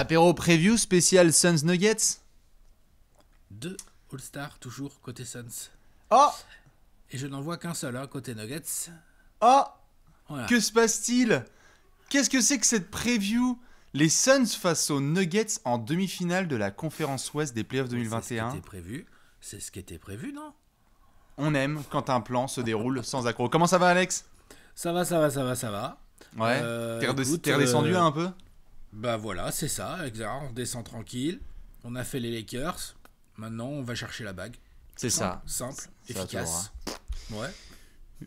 Apéro preview spécial Suns Nuggets Deux All-Star toujours côté Suns. Oh Et je n'en vois qu'un seul à hein, côté Nuggets. Oh Que se passe-t-il Qu'est-ce que c'est que cette preview Les Suns face aux Nuggets en demi-finale de la conférence Ouest des Playoffs 2021. C'est ce était prévu. C'est ce qui était prévu, non On aime quand un plan se déroule sans accroc. Comment ça va, Alex Ça va, ça va, ça va, ça va. Ouais. Terre euh, T'es euh, un peu bah voilà, c'est ça, exact. On descend tranquille. On a fait les Lakers. Maintenant, on va chercher la bague. C'est ça. Simple, efficace. Ouais.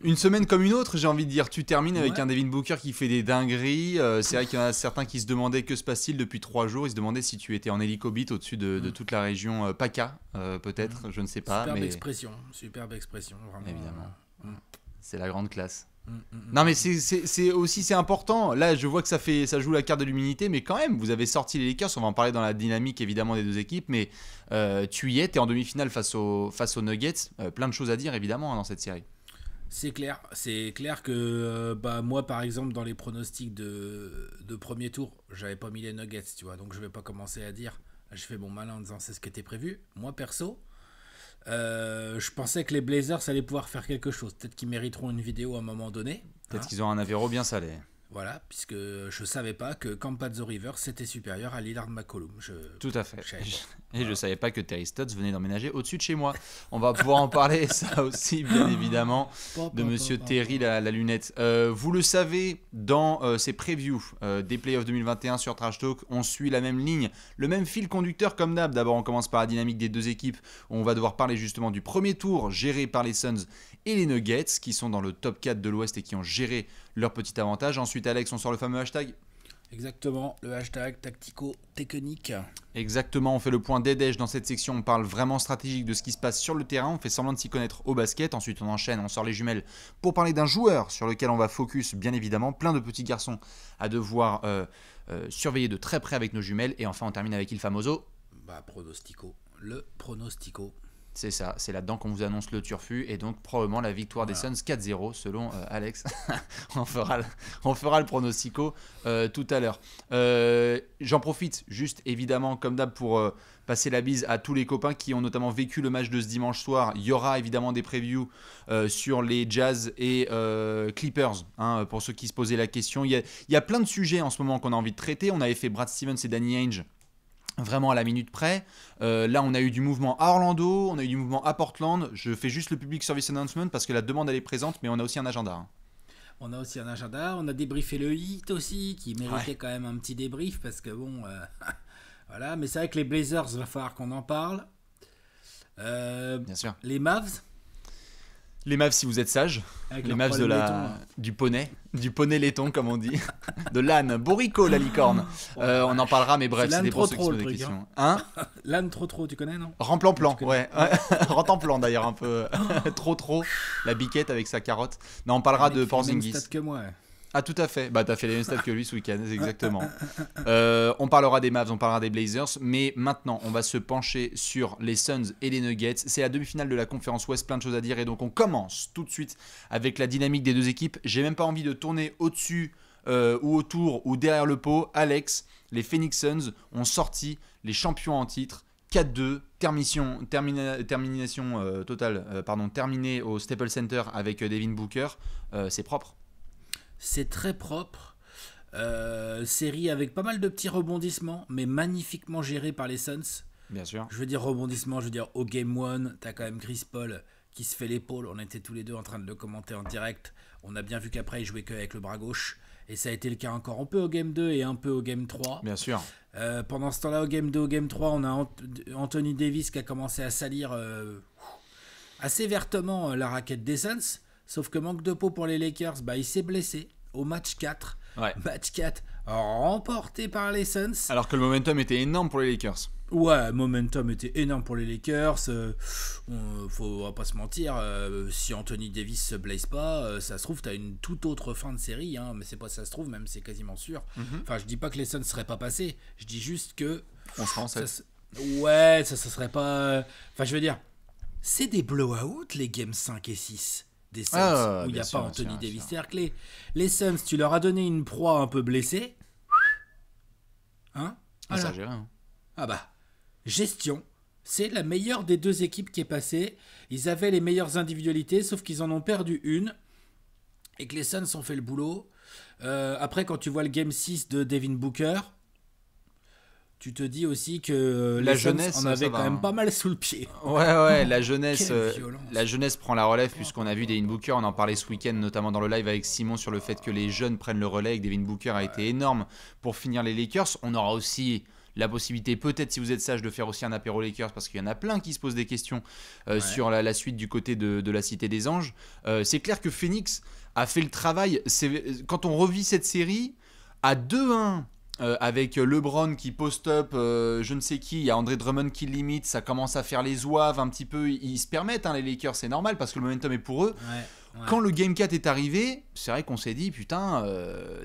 Une semaine comme une autre, j'ai envie de dire. Tu termines avec un Devin Booker qui fait des dingueries. Euh, c'est vrai qu'il y en a certains qui se demandaient que se passe-t-il depuis trois jours. Ils se demandaient si tu étais en hélicobite au-dessus de, mm. toute la région euh, PACA, euh, peut-être, mm. je ne sais pas. Superbe expression, superbe expression, vraiment. Évidemment. Mm. C'est la grande classe. Mm, mm, mm. Non mais c'est aussi c'est important. Là, je vois que ça fait ça joue la carte de l'humilité, mais quand même, vous avez sorti les Lakers. On va en parler dans la dynamique évidemment des deux équipes, mais euh, tu y es, es en demi-finale face aux face aux Nuggets. Euh, plein de choses à dire évidemment hein, dans cette série. C'est clair, c'est clair que euh, bah, moi par exemple dans les pronostics de, premier tour, j'avais pas mis les Nuggets, tu vois, donc je vais pas commencer à dire. Je fais mon malin en disant c'est ce qui était prévu. Moi perso, euh, je pensais que les Blazers allaient pouvoir faire quelque chose. Peut-être qu'ils mériteront une vidéo à un moment donné. Peut-être hein. qu'ils ont un Avero bien salé. Voilà, puisque je savais pas que Campazzo River c'était supérieur à Lillard McCollum. Tout à fait. Et je ne savais pas que Terry Stotts venait d'emménager au-dessus de chez moi. On va pouvoir en parler, ça aussi, bien évidemment, de monsieur Terry la, lunette. Euh, vous le savez, dans euh, ces previews euh, des playoffs 2021 sur Trash Talk, on suit la même ligne, le même fil conducteur comme d'hab. D'abord, on commence par la dynamique des deux équipes. on va devoir parler justement du premier tour géré par les Suns et les Nuggets, qui sont dans le top 4 de l'Ouest et qui ont géré leur petit avantage. Ensuite, Alex, on sort le fameux hashtag Exactement, le hashtag tactico-technique. Exactement, on fait le point d'Edège dans cette section, on parle vraiment stratégique de ce qui se passe sur le terrain, on fait semblant de s'y connaître au basket, ensuite on enchaîne, on sort les jumelles pour parler d'un joueur sur lequel on va focus bien évidemment, plein de petits garçons à devoir euh, euh, surveiller de très près avec nos jumelles, et enfin on termine avec Il Famoso. Bah pronostico, le pronostico. C'est ça, c'est là-dedans qu'on vous annonce le turfu et donc probablement la victoire des Suns 4-0 selon euh, Alex. on, fera le, on fera le pronostico euh, tout à l'heure. Euh, j'en profite juste évidemment comme d'hab pour passer la bise à tous les copains qui ont notamment vécu le match de ce dimanche soir. Il y aura évidemment des previews sur les Jazz et Clippers, hein, pour ceux qui se posaient la question. Il y, a, il y, a, plein de sujets en ce moment qu'on a envie de traiter. On avait fait Brad Stevens et Danny Ainge vraiment à la minute près. Euh, là, on a eu du mouvement à Orlando, on a eu du mouvement à Portland. Je fais juste le public service announcement parce que la demande, elle est présente, mais on a aussi un agenda. Hein. On a aussi un agenda, on a débriefé le hit aussi, qui méritait quand même un petit débrief parce que bon, euh, voilà. Mais c'est vrai que les Blazers, il va falloir qu'on en parle. Euh, Bien sûr. Les Mavs, les Mavs, si vous êtes sages. les Mavs de la... du poney. Du poney laiton, comme on dit. de l'âne. Borico, la licorne. Euh, on en parlera, mais bref, c'est des pour questions. Hein. Hein l'âne trop trop, tu connais, non Remplan plan, ouais. Remplan plan, d'ailleurs, un peu. trop trop. La biquette avec sa carotte. Non, on parlera de Porzingis. que moi. Ah tout à fait. Bah t'as fait les mêmes stats que lui ce week-end, exactement. Euh, on parlera des Mavs, on parlera des Blazers, mais maintenant on va se pencher sur les Suns et les Nuggets. C'est la demi-finale de la conférence Ouest, plein de choses à dire et donc on commence tout de suite avec la dynamique des deux équipes. J'ai même pas envie de tourner au-dessus euh, ou autour ou derrière le pot. Alex, les Phoenix Suns ont sorti les champions en titre 4-2, termination, termina, termination euh, totale, pardon, terminée au Staples Center avec Devin Booker. c'est propre c'est très propre. Euh, série avec pas mal de petits rebondissements, mais magnifiquement géré par les Suns. Bien sûr. Je veux dire rebondissements je veux dire au game one, t'as quand même Chris Paul qui se fait l'épaule. On était tous les deux en train de le commenter en direct. On a bien vu qu'après il jouait que avec le bras gauche. Et ça a été le cas encore un peu au game 2 et un peu au game 3. Bien sûr. Euh, pendant ce temps-là, au game 2, au game 3, on a Anthony Davis qui a commencé à salir euh, assez vertement la raquette des Suns. Sauf que manque de peau pour les Lakers, bah, il s'est blessé au match 4. Ouais. Match 4 remporté par les Suns. Alors que le momentum était énorme pour les Lakers. Ouais, momentum était énorme pour les Lakers. Euh, faut pas se mentir, euh, si Anthony Davis se blesse pas, euh, ça se trouve, t'as une toute autre fin de série. Hein, mais c'est pas ça se trouve, même c'est quasiment sûr. Mhm. Enfin, je dis pas que les Suns seraient pas passés. Je dis juste que. On Ouais, ça, ça serait pas. Enfin, je veux dire, c'est des blowouts les games 5 et 6 des ah, Suns où il n'y a pas Anthony Davis Les Suns, tu leur as donné une proie un peu blessée. Hein ah, ça gère, hein. ah bah, gestion. C'est la meilleure des deux équipes qui est passée. Ils avaient les meilleures individualités, sauf qu'ils en ont perdu une. Et que les Suns ont fait le boulot. Euh, après, quand tu vois le Game 6 de Devin Booker, tu te dis aussi que euh, la jeunesse on avait quand même hein. pas mal sous le pied. Ouais ouais, la jeunesse euh, la jeunesse prend la relève oh, puisqu'on a vu Devin Booker, on en parlait ce week-end notamment dans le live avec Simon sur le fait que les jeunes prennent le relais et que Devin Booker a été énorme pour finir les Lakers. On aura aussi la possibilité, peut-être si vous êtes sage, de faire aussi un apéro Lakers, parce qu'il y en a plein qui se posent des questions euh, sur la, suite du côté de, la Cité des Anges. c'est clair que Phoenix a fait le travail. Quand on revit cette série, à 2-1 euh, avec euh, LeBron qui post-up, euh, je ne sais qui, il y a André Drummond qui limite, ça commence à faire les oives un petit peu, ils, se permettent, hein, les Lakers, c'est normal parce que le momentum est pour eux. Quand le Game 4 est arrivé, c'est vrai qu'on s'est dit, putain,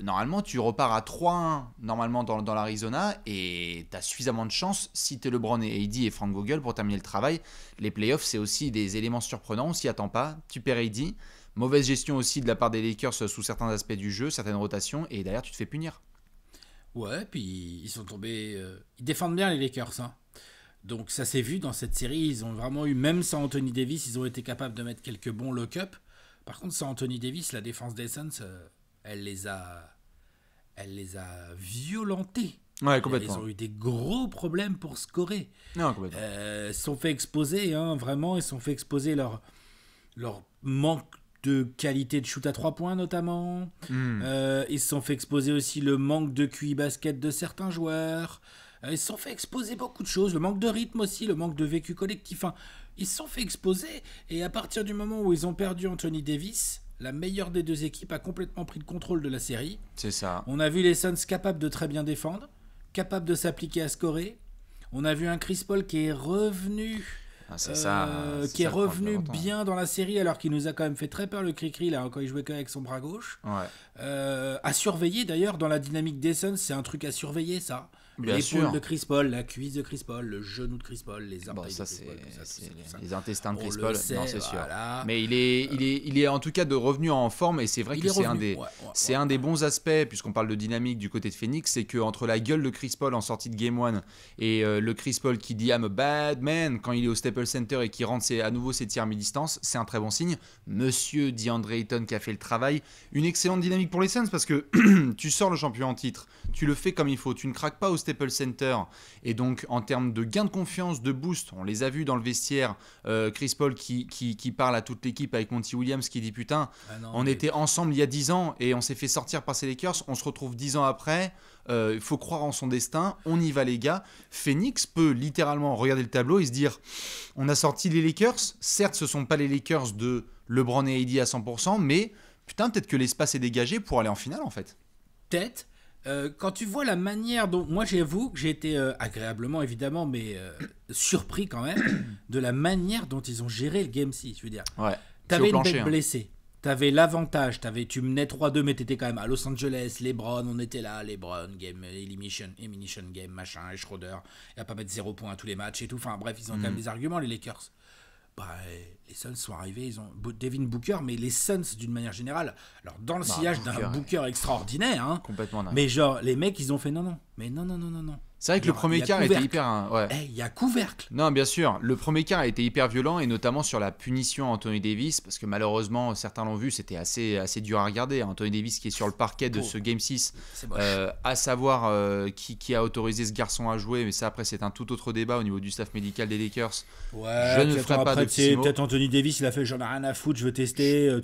normalement tu repars à 3-1 normalement dans, l'Arizona et t'as suffisamment de chance si t'es LeBron et AD et Frank Google pour terminer le travail. Les playoffs, c'est aussi des éléments surprenants, on s'y attend pas, tu perds Heidi. Mauvaise gestion aussi de la part des Lakers sous certains aspects du jeu, certaines rotations, et d'ailleurs tu te fais punir. Ouais, puis ils sont tombés. Euh, ils défendent bien les Lakers. Hein. Donc ça s'est vu dans cette série. Ils ont vraiment eu, même sans Anthony Davis, ils ont été capables de mettre quelques bons lock ups Par contre, sans Anthony Davis, la défense des Suns, euh, elle les a, elle les a violentés. Ouais, complètement. Ils ont eu des gros problèmes pour scorer. Non, complètement. ils euh, se sont fait exposer, hein, vraiment. Ils se sont fait exposer leur, leur manque de qualité de shoot à trois points notamment. Hmm. Euh, ils se sont fait exposer aussi le manque de QI basket de certains joueurs. Euh, ils se sont fait exposer beaucoup de choses, le manque de rythme aussi, le manque de vécu collectif. Enfin, ils se sont fait exposer et à partir du moment où ils ont perdu Anthony Davis, la meilleure des deux équipes a complètement pris le contrôle de la série. C'est ça. On a vu les Suns capables de très bien défendre, capables de s'appliquer à scorer. On a vu un Chris Paul qui est revenu ah, euh, hein, qui est revenu bien dans la série alors qu'il nous a quand même fait très peur le cri là quand il jouait avec son bras gauche. Euh, à surveiller d'ailleurs dans la dynamique d'Essence, c'est un truc à surveiller ça l'épaule de Chris Paul, la cuisse de Chris Paul, le genou de Chris Paul, les de les, intestins de Chris Paul, non c'est Mais il est, il est, en tout cas de revenu en forme et c'est vrai que c'est un des, c'est un des bons aspects puisqu'on parle de dynamique du côté de Phoenix, c'est que entre la gueule de Chris Paul en sortie de game 1 et euh, le Chris Paul qui dit I'm a bad man quand il est au Staples Center et qui rentre à nouveau ses tirs mi-distance, c'est un très bon signe. Monsieur DeAndre Ayton qui a fait le travail, une excellente dynamique pour les Suns parce que tu sors le champion en titre tu le fais comme il faut, tu ne craques pas au Staples Center. Et donc, en termes de gain de confiance, de boost, on les a vus dans le vestiaire, euh, Chris Paul qui, qui, parle à toute l'équipe avec Monty Williams qui dit putain, ah on était ensemble il y a 10 ans et on s'est fait sortir par ces Lakers, on se retrouve 10 ans après, euh, il faut croire en son destin, on y va les gars. Phoenix peut littéralement regarder le tableau et se dire, on a sorti les Lakers, certes ce sont pas les Lakers de LeBron et Heidi à 100%, mais putain peut-être que l'espace est dégagé pour aller en finale en fait. Peut-être, euh, quand tu vois la manière dont. Moi, j'avoue que j'ai été euh, agréablement, évidemment, mais euh, surpris quand même de la manière dont ils ont géré le Game 6. Je veux dire, ouais, t'avais une bête hein. blessée. T'avais l'avantage, t'avais, tu menais 3-2, mais t'étais quand même à Los Angeles, Lebron, on était là, Lebron, Game, Elimination, Elimination Game, machin, et Schroeder, il va pas mettre 0 points à tous les matchs et tout. Enfin bref, ils ont quand même mm. des arguments, les Lakers. Bah, les Suns sont arrivés, ils ont Devin Booker, mais les Suns d'une manière générale. Alors dans le bah, sillage d'un Booker extraordinaire, hein, complètement. Mais genre les mecs, ils ont fait non non, mais non non non non non. C'est vrai que le premier quart était hyper. Hein, ouais. Eh, il y a couvercle. Non, bien sûr. Le premier quart a été hyper violent et notamment sur la punition à Anthony Davis parce que malheureusement, certains l'ont vu, c'était assez, assez dur à regarder. Hein. Anthony Davis qui est sur le parquet de ce Game 6, euh, à savoir euh, qui, qui, a autorisé ce garçon à jouer, mais ça après, c'est un tout autre débat au niveau du staff médical des Lakers. Ouais, je ne ferai pas de Peut-être Anthony Davis, il a fait j'en ai rien à foutre, je veux tester. Euh,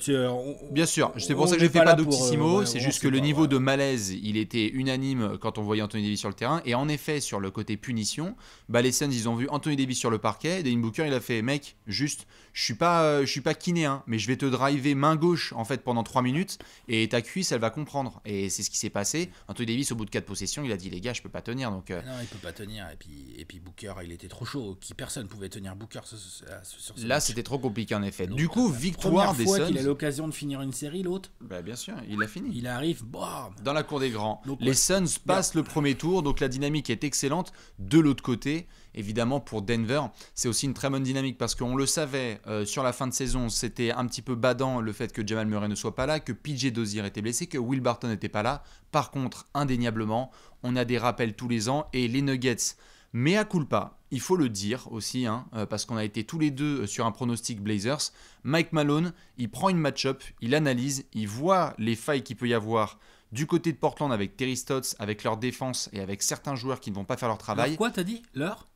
bien sûr, c'est pour ça que j'ai fait pas, pas d'Octissimo. c'est juste que le niveau de malaise, il était unanime quand on voyait Anthony Davis sur le terrain et en effet, fait sur le côté punition, bah les Suns ils ont vu Anthony Davis sur le parquet, et Devin Booker il a fait mec, juste je suis pas euh, je suis pas kiné hein, mais je vais te driver main gauche en fait pendant 3 minutes et ta cuisse elle va comprendre et c'est ce qui s'est passé. Anthony Davis au bout de 4 possessions, il a dit les gars, je peux pas tenir donc euh, ah Non, il peut pas tenir et puis et puis Booker, il était trop chaud, qui personne pouvait tenir Booker sur, sur Là, c'était trop compliqué en effet. du coup, victoire des Suns. il a l'occasion de finir une série l'autre. Bah bien sûr, il a fini. Il arrive bah. dans la cour des grands. les Suns passent le premier tour donc la dynamique est excellente. De l'autre côté, évidemment, pour Denver, c'est aussi une très bonne dynamique parce qu'on le savait euh, sur la fin de saison, c'était un petit peu badant le fait que Jamal Murray ne soit pas là, que PJ Dozier était blessé, que Will Barton n'était pas là. Par contre, indéniablement, on a des rappels tous les ans et les Nuggets. Mais à culpa, il faut le dire aussi, hein, euh, parce qu'on a été tous les deux euh, sur un pronostic Blazers. Mike Malone, il prend une match-up, il analyse, il voit les failles qu'il peut y avoir du côté de Portland, avec Terry Stotts, avec leur défense et avec certains joueurs qui ne vont pas faire leur travail. quoi, t'as dit Leur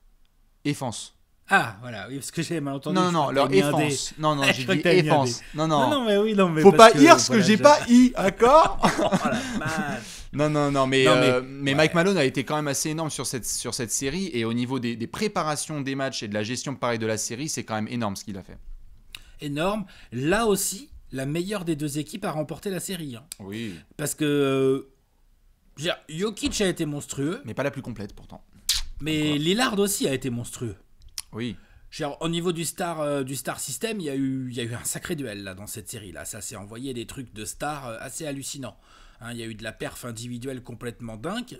Défense. Ah, voilà, oui, parce que j'ai mal entendu. Non, non, non, leur défense. Non, non, j'ai dit défense. Non, non. Non, mais oui, non, Faut pas dire ce que j'ai pas i, d'accord oh, Non, non, non, mais, non, euh, mais, Mike Malone a été quand même assez énorme sur cette, sur cette série. Et au niveau des, des préparations des matchs et de la gestion pareil de la série, c'est quand même énorme ce qu'il a fait. Énorme. Là aussi, la meilleure des deux équipes a remporté la série. Hein. Oui. Parce que. J'ai Jokic a été monstrueux, Mais pas la plus complète pourtant. mais Lillard aussi a été monstrueux. Oui. J'ai au niveau du star, euh, du star system, il y, a eu, eu un sacré duel là, dans cette série. là. Ça s'est envoyé des trucs de star euh, assez hallucinants. Hein. il y a eu de la perf individuelle complètement dingue.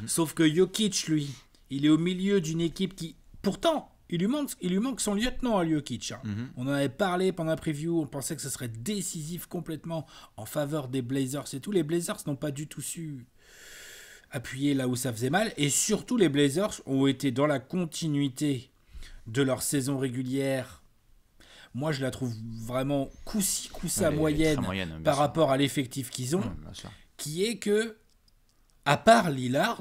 Mhm. Sauf que Jokic, lui, il est au milieu d'une équipe qui, pourtant, il lui manque, il lui manque son lieutenant à hein, Jokic. Hein. Mhm. On en avait parlé pendant la preview, on pensait que ce serait décisif complètement en faveur des Blazers et tout. Les Blazers n'ont pas du tout su appuyer là où ça faisait mal. Et surtout, les Blazers ont été dans la continuité de leur saison régulière. Moi, je la trouve vraiment coussi, coussa moyenne, par rapport à l'effectif qu'ils ont, qui est que, à part Lillard,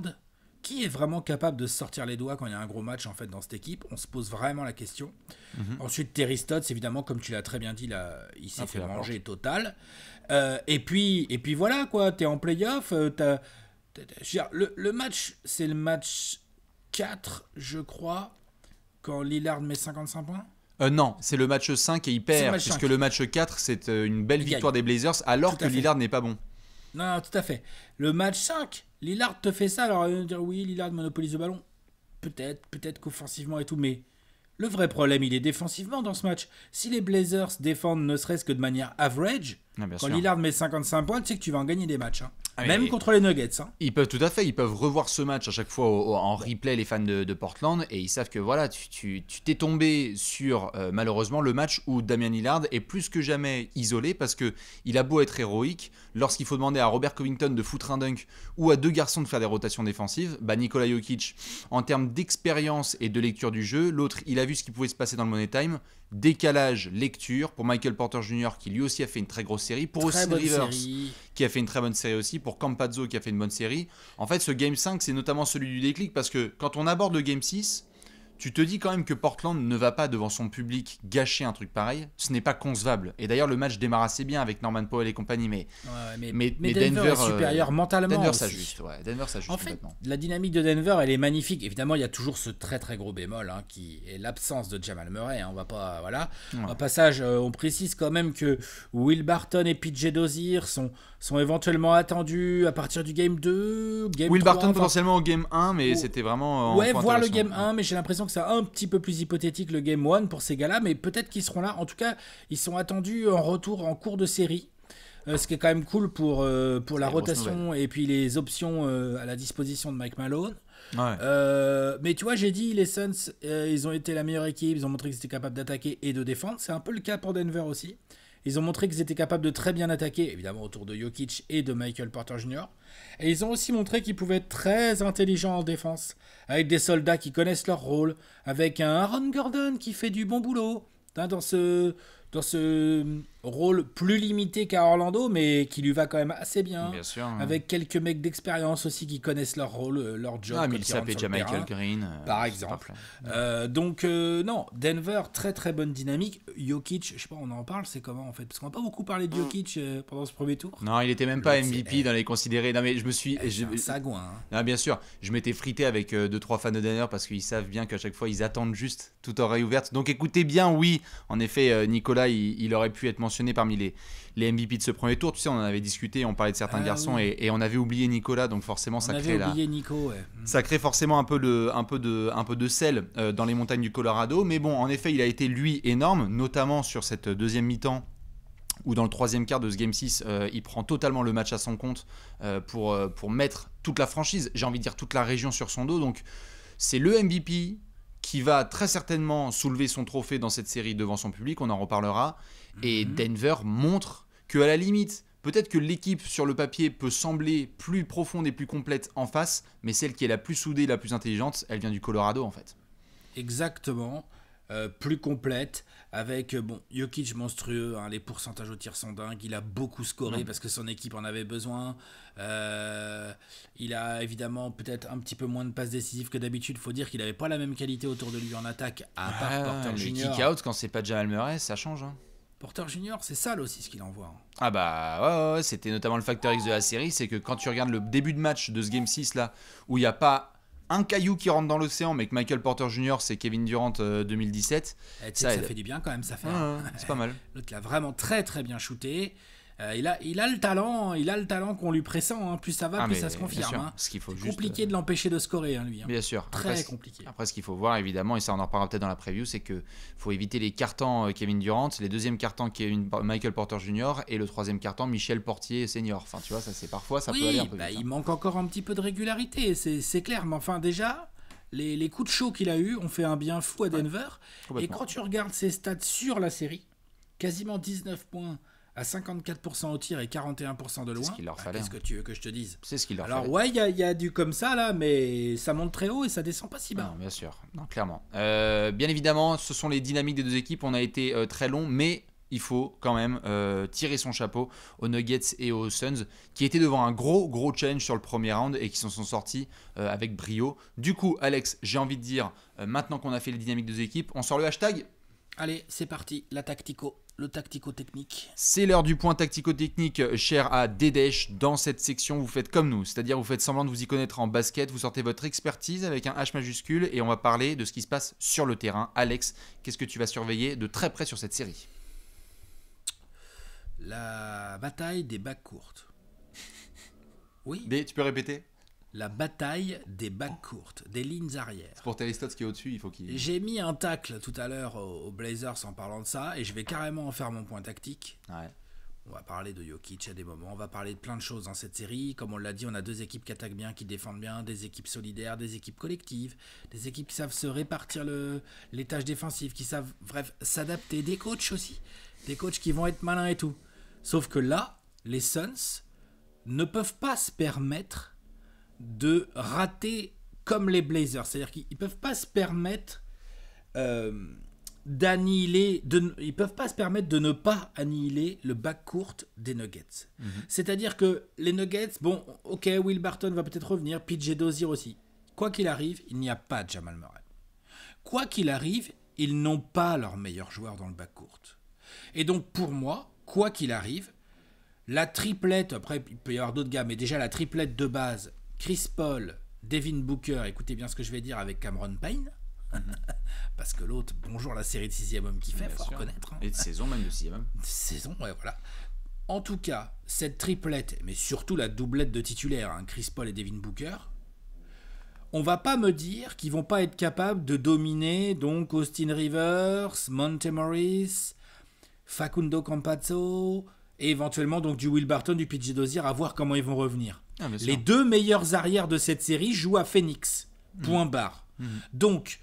qui est vraiment capable de sortir les doigts quand il y a un gros match en fait dans cette équipe On se pose vraiment la question. Mhm. Ensuite, Terry c'est évidemment, comme tu l'as très bien dit, là, il s'est ah, fait manger total. Euh, et puis, et puis voilà quoi. T'es en playoff. Euh, le, le, match, c'est le match 4, je crois, quand Lillard met 55 points. Euh, non, c'est le match 5 et il perd, puisque le match 4, c'est une belle victoire des Blazers, alors que Lillard n'est pas bon. non, tout à fait. Le match 5, Lillard te fait ça, alors on euh, va dire oui, Lillard monopolise le ballon. Peut-être, peut-être qu'offensivement et tout, mais le vrai problème, il est défensivement dans ce match. Si les Blazers défendent ne serait-ce que de manière average, ah, Quand Lillard met 55 points, tu sais que tu vas en gagner des matchs. Hein. Ah, Même contre les Nuggets. Hein. Ils peuvent tout à fait, ils peuvent revoir ce match à chaque fois en replay, les fans de, Portland, et ils savent que voilà, tu t'es tombé sur euh, malheureusement le match où Damien Lillard est plus que jamais isolé parce que il a beau être héroïque, lorsqu'il faut demander à Robert Covington de foutre un dunk ou à deux garçons de faire des rotations défensives, bah Nikola Jokic, en termes d'expérience et de lecture du jeu, l'autre il a vu ce qui pouvait se passer dans le Money Time, décalage lecture pour Michael Porter Jr. qui lui aussi a fait une très grosse série pour Rivers qui a fait une très bonne série aussi pour Campazzo qui a fait une bonne série en fait ce game 5 c'est notamment celui du déclic parce que quand on aborde le game 6 tu te dis quand même que Portland ne va pas devant son public gâcher un truc pareil, ce n'est pas concevable. Et d'ailleurs, le match démarre assez bien avec Norman Powell et compagnie, mais, mais, Denver, est supérieur euh, mentalement. Denver s'ajuste, Denver s'ajuste. En fait, la dynamique de Denver, elle est magnifique. Évidemment, il y a toujours ce très très gros bémol hein, qui est l'absence de Jamal Murray. Hein. on va pas, voilà. Ouais. passage, euh, on précise quand même que Will Barton et PJ Dozier sont sont éventuellement attendus à partir du game 2, game Will Barton potentiellement au game 1, mais c'était vraiment. Euh, ouais, voir le game 1, mais j'ai l'impression que c'est un petit peu plus hypothétique le Game one pour ces gars-là, mais peut-être qu'ils seront là. En tout cas, ils sont attendus en retour en cours de série. Euh, ce qui est quand même cool pour, euh, pour la rotation et puis les options euh, à la disposition de Mike Malone. mais tu vois, j'ai dit, les Suns, ils ont été la meilleure équipe, ils ont montré qu'ils étaient capables d'attaquer et de défendre. C'est un peu le cas pour Denver aussi. Ils ont montré qu'ils étaient capables de très bien attaquer, évidemment autour de Jokic et de Michael Porter Jr. Et ils ont aussi montré qu'ils pouvaient être très intelligents en défense, avec des soldats qui connaissent leur rôle, avec un Aaron Gordon qui fait du bon boulot hein, dans ce dans ce rôle plus limité qu'à Orlando, mais qui lui va quand même assez bien. sûr. Hein. Avec quelques mecs d'expérience aussi qui connaissent leur rôle, euh, leur job. Ah, déjà Michael Green. Euh, par exemple. Euh, donc, non, Denver, très très bonne dynamique. Jokic, je sais pas, on en parle, c'est comment en fait Parce qu'on n'a pas beaucoup parlé de mm. Jokic pendant ce premier tour. Non, il était même pas MVP eh. dans les considérés. Non, mais je me suis. Eh, je, un sagouin. Hein. bien sûr. Je m'étais frité avec 2-3 fans de Denver parce qu'ils savent bien qu'à chaque fois, ils attendent juste toute oreille ouverte. Donc écoutez bien, oui, en effet, Nicolas, il, aurait pu être mentionné parmi les, les MVP de ce premier tour. Tu sais, on en avait discuté, on parlait de certains ah garçons et, on avait oublié Nicolas, donc forcément mm. ça crée forcément un peu de, un peu de, un peu de sel euh, dans les montagnes du Colorado. Mais bon, en effet, il a été lui énorme, notamment sur cette deuxième mi-temps Ou dans le troisième quart de ce Game 6, euh, il prend totalement le match à son compte euh, pour, pour mettre toute la franchise, j'ai envie de dire toute la région sur son dos. Donc c'est le MVP qui va très certainement soulever son trophée dans cette série devant son public, on en reparlera. Et mhm. Denver montre que, à la limite, peut-être que l'équipe sur le papier peut sembler plus profonde et plus complète en face, mais celle qui est la plus soudée, la plus intelligente, elle vient du Colorado en fait. Exactement. Euh, plus complète avec euh, bon Jokic monstrueux hein, les pourcentages au tir sont dingues il a beaucoup scoré parce que son équipe en avait besoin euh, il a évidemment peut-être un petit peu moins de passes décisives que d'habitude faut dire qu'il n'avait pas la même qualité autour de lui en attaque à part ah, Porter kick out quand c'est pas Jamal Murray ça change hein. Porter Junior, c'est sale aussi ce qu'il envoie. Hein. Ah bah ouais, ouais c'était notamment le facteur X de la série, c'est que quand tu regardes le début de match de ce Game 6 là, où il n'y a pas un caillou qui rentre dans l'océan, mais que Michael Porter Jr. c'est Kevin Durant 2017. Euh, eh, ça, ça fait du bien quand même, ça fait. c'est pas mal. L'autre l'a vraiment très très bien shooté. Euh, il, a, il a le talent, il a le talent qu'on lui pressent. Hein. Plus ça va, ah, plus ça se confirme. Hein. Ce qu'il faut compliqué euh, de l'empêcher de scorer, hein, lui. Hein. Bien sûr. Très compliqué. Après, ce qu'il faut voir, évidemment, et ça on en reparlera peut-être dans la preview, c'est que faut éviter les cartons euh, Kevin Durant, les deuxièmes cartons une Michael Porter Jr. et le troisième carton Michel Portier Senior. Enfin, tu vois, ça c'est parfois ça peut aller un peu. Bah, il manque encore un petit peu de régularité, c'est clair. Mais enfin, déjà. Les, les coups de chaud qu'il a eu ont fait un bien fou à Denver. et quand tu regardes ses stats sur la série, quasiment 19 points, à 54% au tir et 41% de loin. C'est ce leur bah, fallait. Qu'est-ce hein. que tu veux que je te dise C'est ce qu'il leur Alors, ouais, il y, a du comme ça, là, mais ça monte très haut et ça descend pas si bas. Non, ah, bien sûr, non, clairement. Euh, bien évidemment, ce sont les dynamiques des deux équipes. On a été euh, très long, mais il faut quand même euh, tirer son chapeau aux Nuggets et aux Suns qui étaient devant un gros gros challenge sur le premier round et qui s'en sont sortis avec brio. Du coup, Alex, j'ai envie de dire, maintenant qu'on a fait les dynamiques des deux équipes, on sort le hashtag. Allez, c'est parti, la tactico le tactico-technique. C'est l'heure du point tactico-technique, cher à Dedesh. Dans cette section, vous faites comme nous, c'est-à-dire vous faites semblant de vous y connaître en basket, vous sortez votre expertise avec un H majuscule et on va parler de ce qui se passe sur le terrain. Alex, qu'est-ce que tu vas surveiller de très près sur cette série La bataille des bacs courtes. Oui. Des, tu peux répéter la bataille des bacs courtes, des lignes arrière. pour Telestot qui est au-dessus, il faut qu'il. J'ai mis un tacle tout à l'heure aux Blazers en parlant de ça, et je vais carrément en faire mon point tactique. On va parler de Jokic à des moments, on va parler de plein de choses dans cette série. Comme on l'a dit, on a deux équipes qui attaquent bien, qui défendent bien, des équipes solidaires, des équipes collectives, des équipes qui savent se répartir le, les tâches défensives, qui savent, bref, s'adapter. Des coachs aussi, des coachs qui vont être malins et tout. Sauf que là, les Suns ne peuvent pas se permettre de rater comme les Blazers. C'est-à-dire qu'ils ne peuvent pas se permettre euh, d'annihiler, ils peuvent pas se permettre de ne pas annihiler le bac court des Nuggets. Mhm. C'est-à-dire que les Nuggets, bon, ok, Will Barton va peut-être revenir, PJ Dozier aussi. Quoi qu'il arrive, il n'y a pas Jamal Murray. Quoi qu'il arrive, ils n'ont pas leur meilleur joueur dans le bac court. Et donc pour moi, quoi qu'il arrive, la triplette, après il peut y avoir d'autres gars, mais déjà la triplette de base, Chris Paul, Devin Booker, écoutez bien ce que je vais dire avec Cameron Payne. Parce que l'autre, bonjour la série de sixième homme qui fait, il faut reconnaître. Hein. Et de saison même de sixième homme. De saison, ouais, voilà. En tout cas, cette triplette, mais surtout la doublette de titulaires, hein, Chris Paul et Devin Booker, on va pas me dire qu'ils vont pas être capables de dominer donc Austin Rivers, Monte Morris, Facundo Campazzo, et éventuellement donc du Will Barton, du PJ Dozier, à voir comment ils vont revenir. Ah, les deux meilleurs arrières de cette série jouent à Phoenix. Mhm. Point barre. Mhm. Donc,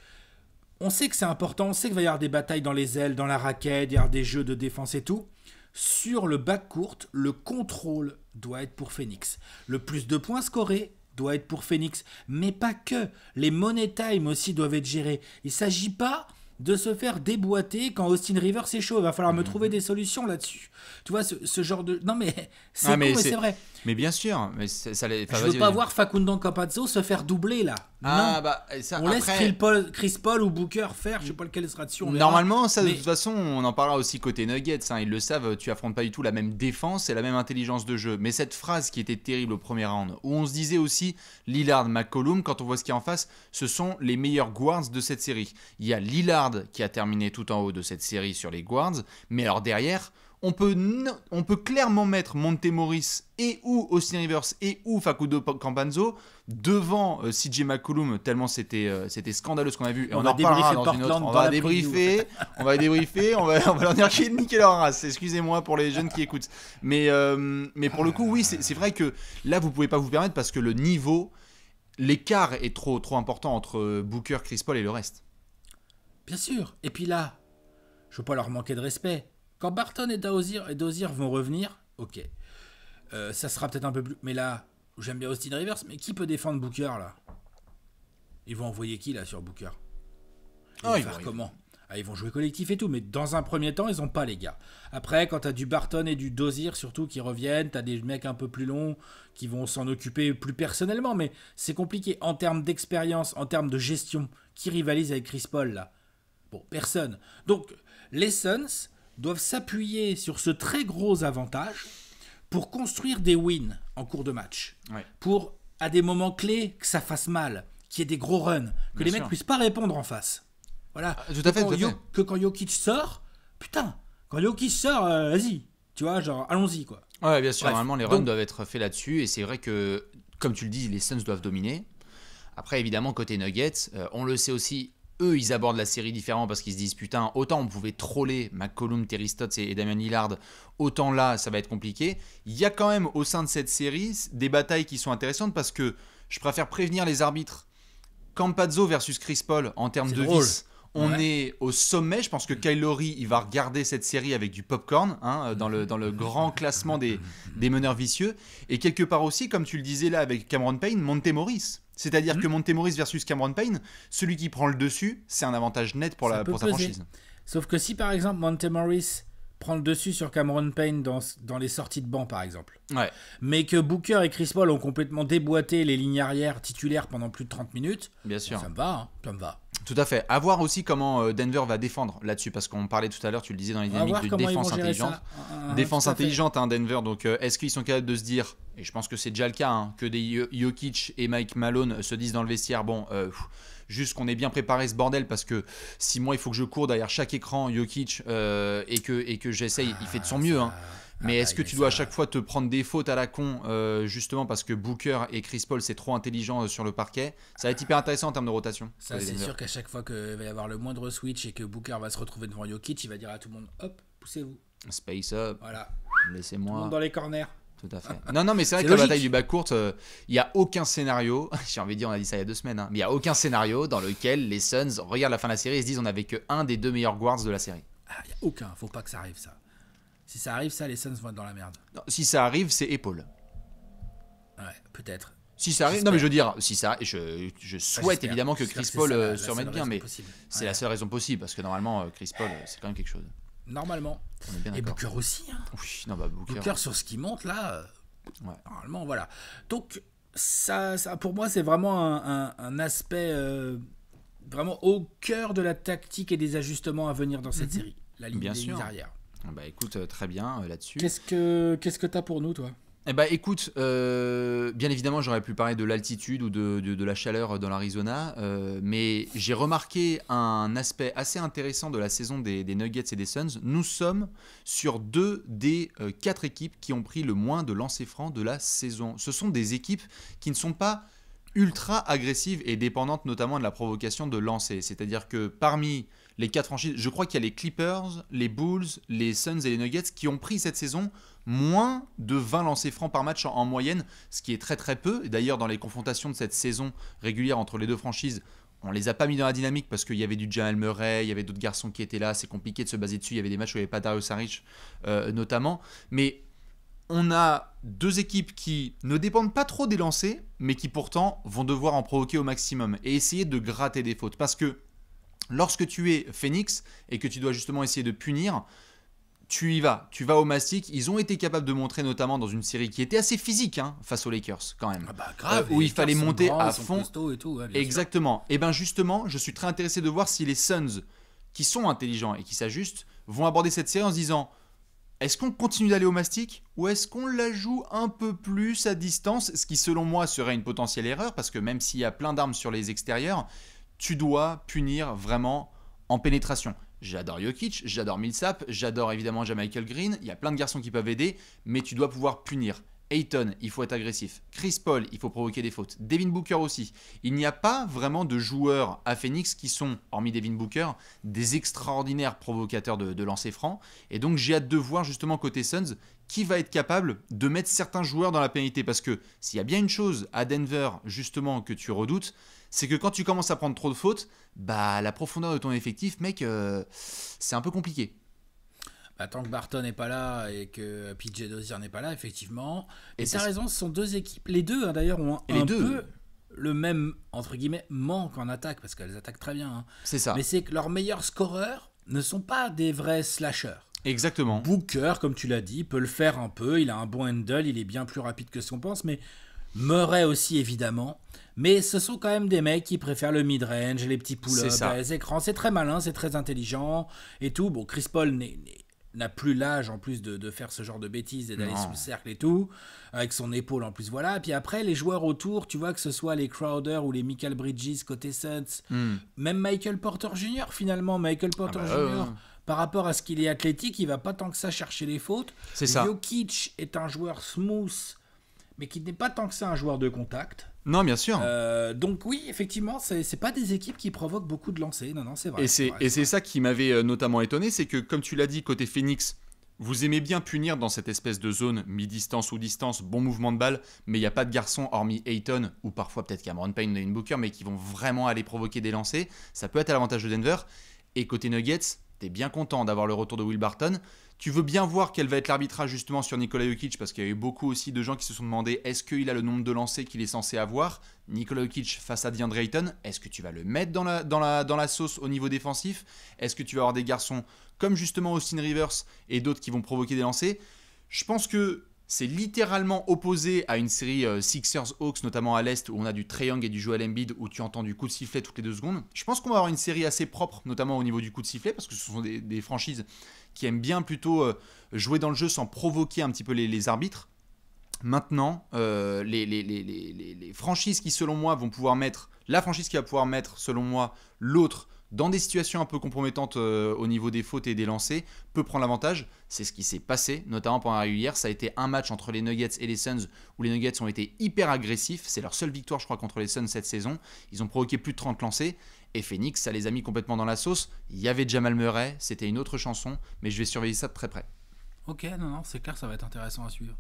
on sait que c'est important, on sait qu'il va y avoir des batailles dans les ailes, dans la raquette, il y avoir des jeux de défense et tout. Sur le bac court, le contrôle doit être pour Phoenix. Le plus de points scorés doit être pour Phoenix. Mais pas que. Les money time aussi doivent être gérés. Il ne s'agit pas de se faire déboîter quand Austin Rivers est chaud. Il va falloir me mhm. trouver des solutions là-dessus. Tu vois, ce, genre de. Non, mais c'est ah, mais c'est vrai. Mais bien sûr. Mais ça, Je veux pas voir Facundo Campazzo se faire doubler là. Ah, bah, ça, on laisse Chris Paul, ou Booker faire, je sais pas lequel sera dessus. Normalement, ça, de toute façon, on en parlera aussi côté Nuggets. Hein, ils le savent, tu affrontes pas du tout la même défense et la même intelligence de jeu. Mais cette phrase qui était terrible au premier round, où on se disait aussi Lillard, McCollum, quand on voit ce qui est en face, ce sont les meilleurs guards de cette série. Il y a Lillard qui a terminé tout en haut de cette série sur les guards, mais alors derrière on peut, on peut clairement mettre Monte Morris et ou Austin Rivers et ou Facundo Campanzo devant euh, CJ McCollum tellement euh, c'était scandaleux ce qu'on a vu on, va on va débriefer on va on va leur dire leur race excusez-moi pour les jeunes qui écoutent mais euh, mais pour le coup oui c'est vrai que là vous pouvez pas vous permettre parce que le niveau l'écart est trop trop important entre Booker Chris Paul et le reste bien sûr et puis là je veux pas leur manquer de respect quand Barton et Dozier, et vont revenir, ok. Euh, ça sera peut-être un peu plus. Mais là, j'aime bien Austin Rivers, mais qui peut défendre Booker là Ils vont envoyer qui là sur Booker Ils, vont ah, comment ah, ils vont jouer collectif et tout, mais dans un premier temps, ils n'ont pas les gars. Après, quand tu as du Barton et du Dozier surtout qui reviennent, tu as des mecs un peu plus longs qui vont s'en occuper plus personnellement, mais c'est compliqué en termes d'expérience, en termes de gestion. Qui rivalise avec Chris Paul là Bon, personne. Donc, les Suns, doivent s'appuyer sur ce très gros avantage pour construire des wins en cours de match. Pour, à des moments clés, que ça fasse mal, qu'il y ait des gros runs, que les mecs mecs puissent pas répondre en face. Voilà. Ah, tout à fait, que, quand tout quand Jokic sort, putain, quand Jokic sort, euh, vas-y, tu vois, genre, allons-y, quoi. Ouais, bien sûr, normalement, les runs doivent être faits là-dessus, et c'est vrai que, comme tu le dis, les Suns doivent dominer. Après, évidemment, côté Nuggets, euh, on le sait aussi, eux, ils abordent la série différemment parce qu'ils se disent putain, autant on pouvait troller McCollum, Terry Stotts et Damien Lillard, autant là, ça va être compliqué. Il y a quand même au sein de cette série des batailles qui sont intéressantes parce que je préfère prévenir les arbitres. Campazzo versus Chris Paul en termes de on est au sommet. Je pense que Kylori, il va regarder cette série avec du popcorn, hein, euh, dans, le, dans le grand classement des, des meneurs vicieux. Et quelque part aussi, comme tu le disais là avec Cameron Payne, Morris, C'est-à-dire mm. que Morris versus Cameron Payne, celui qui prend le dessus, c'est un avantage net pour, la, pour sa franchise. Sauf que si par exemple Montemoris prendre dessus sur Cameron Payne dans, dans les sorties de banc, par exemple. Mais que Booker et Chris Paul ont complètement déboîté les lignes arrières titulaires pendant plus de 30 minutes. Bien sûr. ça me va, hein, ça me va. Tout à fait. À voir aussi comment euh, Denver va défendre là-dessus, parce qu'on parlait tout à l'heure, tu le disais dans les dynamiques de défense intelligente. Ah, ah, ah, défense intelligente, hein, Denver. Donc, euh, est-ce qu'ils sont capables de se dire, et je pense que c'est déjà le cas, hein, que des Jokic et Mike Malone se disent dans le vestiaire, bon, euh, Juste qu'on ait bien préparé ce bordel parce que si moi il faut que je cours derrière chaque écran Jokic euh, et que, et que j'essaye, il fait de son ah, mieux. Hein. Ah Mais bah, est-ce que tu dois à chaque fois te prendre des fautes à la con, euh, justement parce que Booker et Chris Paul, c'est trop intelligent euh, sur le parquet Ça va être hyper intéressant en termes de rotation. Ça, c'est sûr qu'à chaque fois qu'il va y avoir le moindre switch et que Booker va se retrouver devant Jokic, il va dire à tout le monde hop, poussez-vous. Space up. Voilà. Laissez-moi. Dans les corners à fait. Non, non, mais c'est vrai que la bataille du bas courte, euh, il y n'y a aucun scénario. J'ai envie de dire, on a dit ça il y a deux semaines, hein, mais il n'y a aucun scénario dans lequel les Suns regardent la fin de la série et se disent on n'avait que un des deux meilleurs guards de la série. Ah, il n'y a aucun, faut pas que ça arrive ça. Si ça arrive, ça, les Suns vont être dans la merde. si ça arrive, c'est épaule. Ouais, peut-être. Si ça arrive, non mais je veux dire, si ça, je, je ah, souhaite évidemment que Chris Paul euh, se remette bien, mais c'est la seule raison possible parce que normalement euh, Chris Paul, c'est quand même quelque chose. Normalement. Et Booker aussi. Hein. Bah, Booker, sur ce qui monte là. Euh, normalement, voilà. Donc, ça, ça pour moi, c'est vraiment un, aspect euh, vraiment au cœur de la tactique et des ajustements à venir dans cette mhm. série. La ligne des Lignes Bah écoute, euh, très bien là-dessus. Qu'est-ce que qu'est-ce que t'as pour nous, toi eh bah écoute, euh, bien évidemment j'aurais pu parler de l'altitude ou de, la chaleur dans l'Arizona, euh, mais j'ai remarqué un aspect assez intéressant de la saison des, Nuggets et des Suns. Nous sommes sur deux des euh, quatre équipes qui ont pris le moins de lancers francs de la saison. Ce sont des équipes qui ne sont pas ultra agressives et dépendantes notamment de la provocation de lancer. C'est-à-dire que parmi les quatre franchises, je crois qu'il y a les Clippers, les Bulls, les Suns et les Nuggets qui ont pris cette saison moins de 20 lancers francs par match en, moyenne, ce qui est très très peu. D'ailleurs, dans les confrontations de cette saison régulière entre les deux franchises, on les a pas mis dans la dynamique parce qu'il y avait du Jamal Murray, il y avait d'autres garçons qui étaient là, c'est compliqué de se baser dessus. Il y avait des matchs où il n'y avait pas Darius Saric euh, notamment. Mais on a deux équipes qui ne dépendent pas trop des lancers, mais qui pourtant vont devoir en provoquer au maximum et essayer de gratter des fautes. Parce que lorsque tu es Phoenix et que tu dois justement essayer de punir, tu y vas, tu vas au mastic. Ils ont été capables de montrer, notamment dans une série qui était assez physique hein, face aux Lakers, quand même. Ah bah grave, euh, où il fallait monter à fond. Exactement. Et eh bien justement, je suis très intéressé de voir si les Suns, qui sont intelligents et qui s'ajustent, vont aborder cette série en se disant est-ce qu'on continue d'aller au mastic ou est-ce qu'on la joue un peu plus à distance Ce qui, selon moi, serait une potentielle erreur parce que même s'il y a plein d'armes sur les extérieurs, tu dois punir vraiment en pénétration. J'adore Jokic, j'adore Millsap, j'adore évidemment Jamichael Green, il y a plein de garçons qui peuvent aider, mais tu dois pouvoir punir. Ayton, il faut être agressif. Chris Paul, il faut provoquer des fautes. Devin Booker aussi. Il n'y a pas vraiment de joueurs à Phoenix qui sont, hormis Devin Booker, des extraordinaires provocateurs de, lancer lancers francs. Et donc j'ai hâte de voir justement côté Suns qui va être capable de mettre certains joueurs dans la pénalité. Parce que s'il y a bien une chose à Denver justement que tu redoutes, c'est que quand tu commences à prendre trop de fautes, bah la profondeur de ton effectif, mec, euh, c'est un peu compliqué. Bah, tant que Barton n'est pas là et que PJ Dozier n'est pas là, effectivement. Et t'as raison, ce sont deux équipes. Les deux, hein, d'ailleurs, ont un, deux. peu le même, entre guillemets, manque en attaque, parce qu'elles attaquent très bien. Hein. C'est ça. Mais c'est que leurs meilleurs scoreurs ne sont pas des vrais slasheurs. Exactement. Booker, comme tu l'as dit, peut le faire un peu. Il a un bon handle, il est bien plus rapide que ce qu'on pense, mais Murray aussi, évidemment. Mais ce sont quand même des mecs qui préfèrent le mid-range, les petits pull-ups, les écrans. C'est très malin, c'est très intelligent et tout. Bon, Chris Paul n'a plus l'âge en plus de, faire ce genre de bêtises et d'aller sous le cercle et tout, avec son épaule en plus, voilà. Et puis après, les joueurs autour, tu vois, que ce soit les Crowder ou les Michael Bridges côté Suns, hmm. même Michael Porter Jr. finalement, Michael Porter ah bah, Jr., par rapport à ce qu'il est athlétique, il va pas tant que ça chercher les fautes. C'est ça. Jokic est un joueur smooth mais qui n'est pas tant que ça un joueur de contact. Non, bien sûr. Euh, donc oui, effectivement, ce c'est pas des équipes qui provoquent beaucoup de lancers. Non, non, c'est vrai. Et c'est ça qui m'avait euh, notamment étonné, c'est que comme tu l'as dit côté Phoenix, vous aimez bien punir dans cette espèce de zone mi-distance ou distance, bon mouvement de balle, mais il n'y a pas de garçon hormis Ayton ou parfois peut-être Cameron Payne ou Booker, mais qui vont vraiment aller provoquer des lancers. Ça peut être à l'avantage de Denver. Et côté Nuggets, T'es bien content d'avoir le retour de Will Barton. Tu veux bien voir quel va être l'arbitrage justement sur Nikola Jokic parce qu'il y a eu beaucoup aussi de gens qui se sont demandé est-ce qu'il a le nombre de lancers qu'il est censé avoir Nikola Jokic face à DeAndre Drayton, est-ce que tu vas le mettre dans la, dans la, dans la sauce au niveau défensif Est-ce que tu vas avoir des garçons comme justement Austin Rivers et d'autres qui vont provoquer des lancers Je pense que c'est littéralement opposé à une série euh, Sixers Hawks, notamment à l'Est, où on a du triangle et du Joel Embiid, où tu entends du coup de sifflet toutes les deux secondes. Je pense qu'on va avoir une série assez propre, notamment au niveau du coup de sifflet, parce que ce sont des, franchises qui aiment bien plutôt euh, jouer dans le jeu sans provoquer un petit peu les, arbitres. Maintenant, euh, les, les, franchises qui, selon moi, vont pouvoir mettre, la franchise qui va pouvoir mettre, selon moi, l'autre dans des situations un peu compromettantes euh, au niveau des fautes et des lancers, peut prendre l'avantage. C'est ce qui s'est passé, notamment pendant la hier, Ça a été un match entre les Nuggets et les Suns où les Nuggets ont été hyper agressifs. C'est leur seule victoire, je crois, contre les Suns cette saison. Ils ont provoqué plus de 30 lancers. Et Phoenix, ça les a mis complètement dans la sauce. Il y avait Jamal Murray, c'était une autre chanson, mais je vais surveiller ça de très près. Ok, non, non, c'est clair, ça va être intéressant à suivre.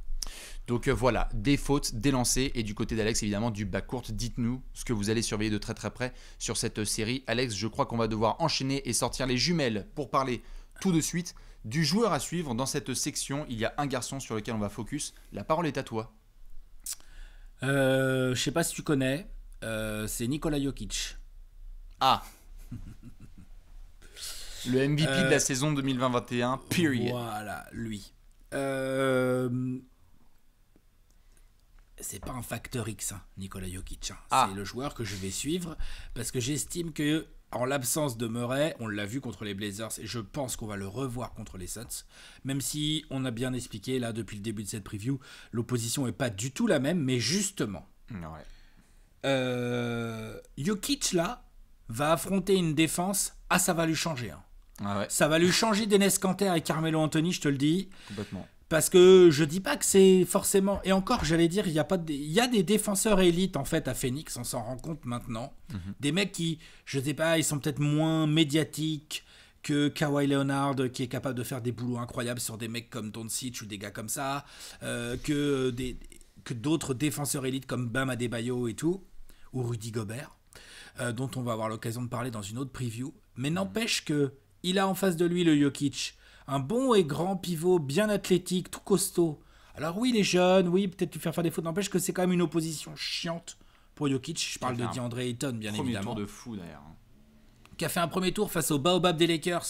Donc euh, voilà, des fautes, des lancers et du côté d'Alex évidemment du bas court. Dites-nous ce que vous allez surveiller de très très près sur cette euh, série. Alex, je crois qu'on va devoir enchaîner et sortir les jumelles pour parler tout de suite du joueur à suivre. Dans cette section, il y a un garçon sur lequel on va focus. La parole est à toi. Euh, je sais pas si tu connais, euh, c'est Nikola Jokic. Ah Le MVP de la saison 2021 period. Voilà, lui. Euh, c'est pas un facteur X, Nicolas hein, Nikola Jokic. Hein. Ah. C'est le joueur que je vais suivre parce que j'estime que en l'absence de Murray, on l'a vu contre les Blazers et je pense qu'on va le revoir contre les Suns. Même si on a bien expliqué là depuis le début de cette preview, l'opposition est pas du tout la même, mais justement. Euh, Jokic là va affronter une défense, ah ça va lui changer. Hein. Ah ça va lui changer Dennis Canter et Carmelo Anthony, je te le dis. Complètement. Parce que je dis pas que c'est forcément. Et encore, j'allais dire, il y a y a des défenseurs élites en fait à Phoenix, on s'en rend compte maintenant. Mhm. Des mecs qui, je sais pas, ils sont peut-être moins médiatiques que Kawhi Leonard, qui est capable de faire des boulots incroyables sur des mecs comme Doncic ou des gars comme ça, euh, que que d'autres défenseurs élites comme Bam Adebayo et tout, ou Rudy Gobert, euh, dont on va avoir l'occasion de parler dans une autre preview. Mais mhm. n'empêche que il a en face de lui le Jokic un bon et grand pivot, bien athlétique, tout costaud. Alors oui, il est jeune, oui, peut-être lui faire faire des fautes, n'empêche que c'est quand même une opposition chiante pour Jokic. Je parle de DeAndre Ayton, bien évidemment. de fou d'ailleurs. Hein. Qui a fait un premier tour face au Baobab des Lakers.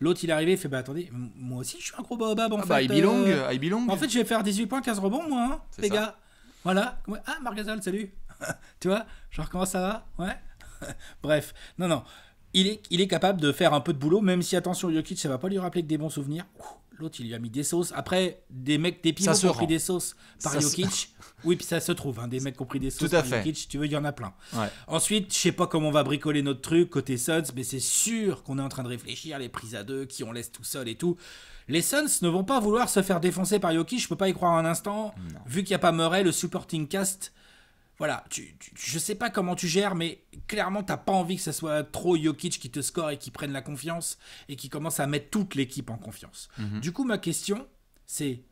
L'autre, il est arrivé, il fait Bah attendez, moi aussi, je suis un gros Baobab en ah bah, fait. Bah, En fait, je vais faire 18 points, 15 rebonds, moi, hein, les gars. Voilà. Ah, Margazal, salut. tu vois, genre, comment ça va Ouais. Bref, non, non il est, capable de faire un peu de boulot, même si, attention, Jokic, ça va pas lui rappeler que des bons souvenirs. L'autre, il lui a mis des sauces. Après, des mecs, des pivots ont pris des sauces par Jokic. oui, puis ça se trouve, hein, des mecs qui ont pris des sauces par fait. Jokic, tu veux, il y en a plein. Ensuite, je sais pas comment on va bricoler notre truc côté Suns, mais c'est sûr qu'on est en train de réfléchir, les prises à deux, qui on laisse tout seul et tout. Les Suns ne vont pas vouloir se faire défoncer par Jokic, je peux pas y croire un instant. Vu qu'il n'y a pas Murray, le supporting cast voilà, tu, sais pas comment tu gères, mais clairement, t'as pas envie que ce soit trop Jokic qui te score et qui prenne la confiance et qui commence à mettre toute l'équipe en confiance. Mhm. Du coup, ma question, c'est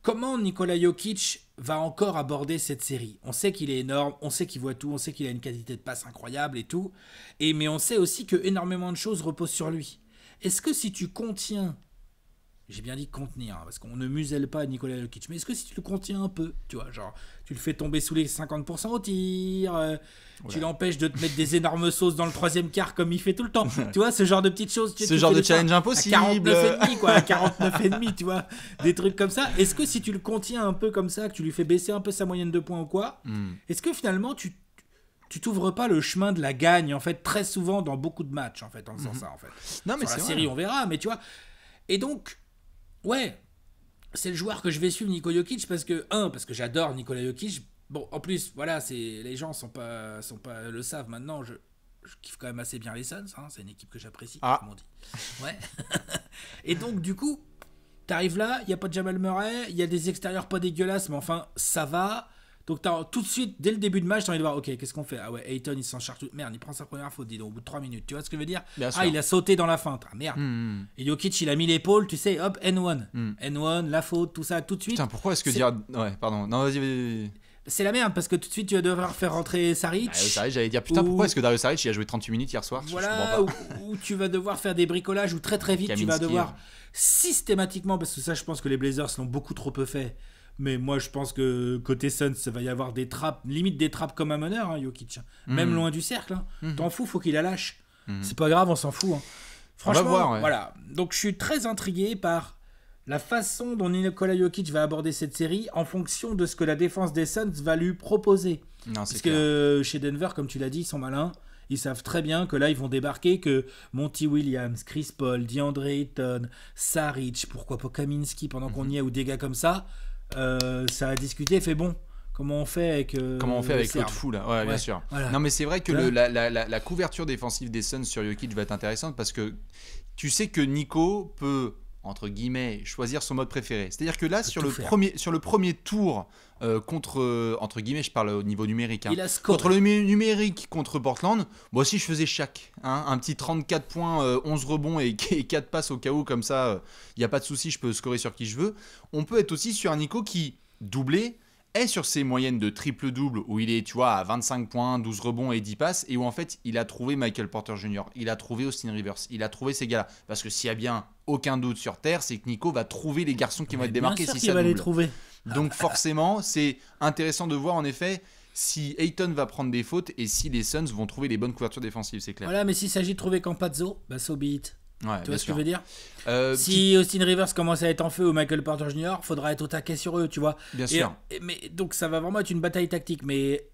comment Nikola Jokic va encore aborder cette série On sait qu'il est énorme, on sait qu'il voit tout, on sait qu'il a une qualité de passe incroyable et tout, et mais on sait aussi que énormément de choses reposent sur lui. Est-ce que si tu contiens j'ai bien dit contenir, hein, parce qu'on ne muselle pas Nicolas Jokic. Mais est-ce que si tu le contiens un peu, tu vois, genre, tu le fais tomber sous les 50% au tir, euh, tu l'empêches de te mettre des énormes sauces dans le troisième quart comme il fait tout le temps, tu vois, ce genre de petites choses. ce genre de challenge impossible. À 49,5, quoi, et 49,5, tu vois, des trucs comme ça. Est-ce que si tu le contiens un peu comme ça, que tu lui fais baisser un peu sa moyenne de points ou quoi, hmm. est-ce que finalement tu tu t'ouvres pas le chemin de la gagne en fait très souvent dans beaucoup de matchs en fait en faisant mhm. ça en fait. Non mais Sur la série on verra mais tu vois et donc ouais, c'est le joueur que je vais suivre, Nico Jokic, parce que, un, parce que j'adore Nikola Jokic. Bon, en plus, voilà, c'est les gens sont pas, sont pas le savent maintenant. Je, kiffe quand même assez bien les Suns. Hein, c'est une équipe que j'apprécie, ah. comme on dit. Ouais. et donc, du coup, t'arrives là, il n'y a pas de Jamal Murray, il y a des extérieurs pas dégueulasses, mais enfin, ça va. Donc tout de suite, dès le début de match, t'as envie de voir, ok, qu'est-ce qu'on fait Ah ouais, Ayton, il s'en charge tout. Merde, il prend sa première faute, dis donc, au bout de 3 minutes. Tu vois ce que je veux dire Ah, il a sauté dans la feinte. Ah merde. Mm, mm. Et Jokic, il a mis l'épaule, tu sais, hop, N1. N1, mm. la faute, tout ça, tout de suite. Putain, pourquoi est-ce que dire. Ouais, pardon. Non, vas-y, vas-y. C'est la merde parce que tout de suite tu vas devoir faire rentrer Saric. ouais ah, Saric, j'allais dire putain, pourquoi est-ce que Dario Saric il a joué 38 minutes hier soir Voilà, ou, tu vas devoir faire des bricolages ou très très vite tu vas devoir hein. systématiquement, parce que ça je pense que les Blazers l'ont beaucoup trop peu fait, mais moi, je pense que côté Suns, ça va y avoir des trappes, limite des trappes comme un meneur, hein, Jokic. Même hmm. loin du cercle. Hein. Hmm. T'en fous, faut qu'il la lâche. Hmm. C'est pas grave, on s'en fout. Hein. Franchement, voilà. Donc, je suis très intrigué par la façon dont Nikola Jokic va aborder cette série en fonction de ce que la défense des Suns va lui proposer. Parce que chez Denver, comme tu l'as dit, ils sont malins. Ils savent très bien que là, ils vont débarquer, que Monty Williams, Chris Paul, DeAndre Ayton, Saric, pourquoi pas Kaminski pendant mhm. qu'on y est, ou des gars comme ça, euh, ça a discuté, fait bon. Comment on fait avec euh, Comment on l'autre fou là ouais, bien sûr. Non mais c'est vrai que la, la, couverture défensive des Suns sur Jokic va être intéressante parce que tu sais que Nico peut entre guillemets, choisir son mode préféré. C'est-à-dire que là, sur le, premier, sur le premier tour euh, contre, euh, entre guillemets, je parle au niveau numérique, hein, contre le numérique contre Portland, moi aussi je faisais chaque. Hein. un petit 34 points, 11 euh, rebonds et, quatre 4 passes au cas où, comme ça, il n'y a pas de souci, je peux scorer sur qui je veux. On peut être aussi sur un Nico qui, doublé, sur ses moyennes de triple-double où il est, tu vois, à 25 points, 12 rebonds et 10 passes et où en fait il a trouvé Michael Porter Jr., il a trouvé Austin Rivers, il a trouvé ces gars-là. Parce que s'il y a bien aucun doute sur Terre, c'est que Nico va trouver les garçons qui vont être démarqués si ça va double. trouver. Donc forcément, c'est intéressant de voir en effet si Ayton va prendre des fautes et si les Suns vont trouver les bonnes couvertures défensives, c'est clair. Voilà, mais s'il s'agit de trouver Campazzo, bah so tu vois ce que je veux dire euh, Si Austin Rivers commence à être en feu ou Michael Porter Jr., faudra être au taquet sur eux, tu vois. Bien sûr. mais, donc ça va vraiment être une bataille tactique. Mais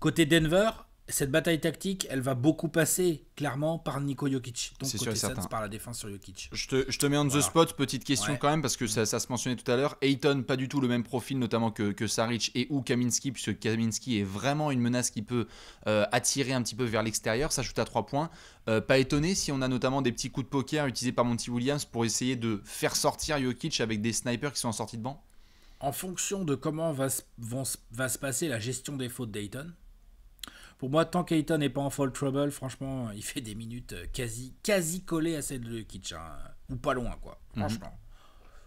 côté Denver, cette bataille tactique, elle va beaucoup passer clairement par Nico Jokic. Donc côté sûr par la défense sur Jokic. Je te, mets en the spot, petite question quand même, parce que ça, se mentionnait tout à l'heure. Ayton, pas du tout le même profil, notamment que, que Saric et ou Kaminski, puisque Kaminski est vraiment une menace qui peut euh, attirer un petit peu vers l'extérieur. Ça à trois points. Euh, pas étonné si on a notamment des petits coups de poker utilisés par Monty Williams pour essayer de faire sortir Jokic avec des snipers qui sont en sortie de banc En fonction de comment va se, va se passer la gestion des fautes d'Ayton, pour moi, tant qu'Ayton n'est pas en fall trouble, franchement, il fait des minutes euh, quasi, quasi collées à celle de Jokic. Hein. Ou pas loin, quoi. Mhm. Franchement.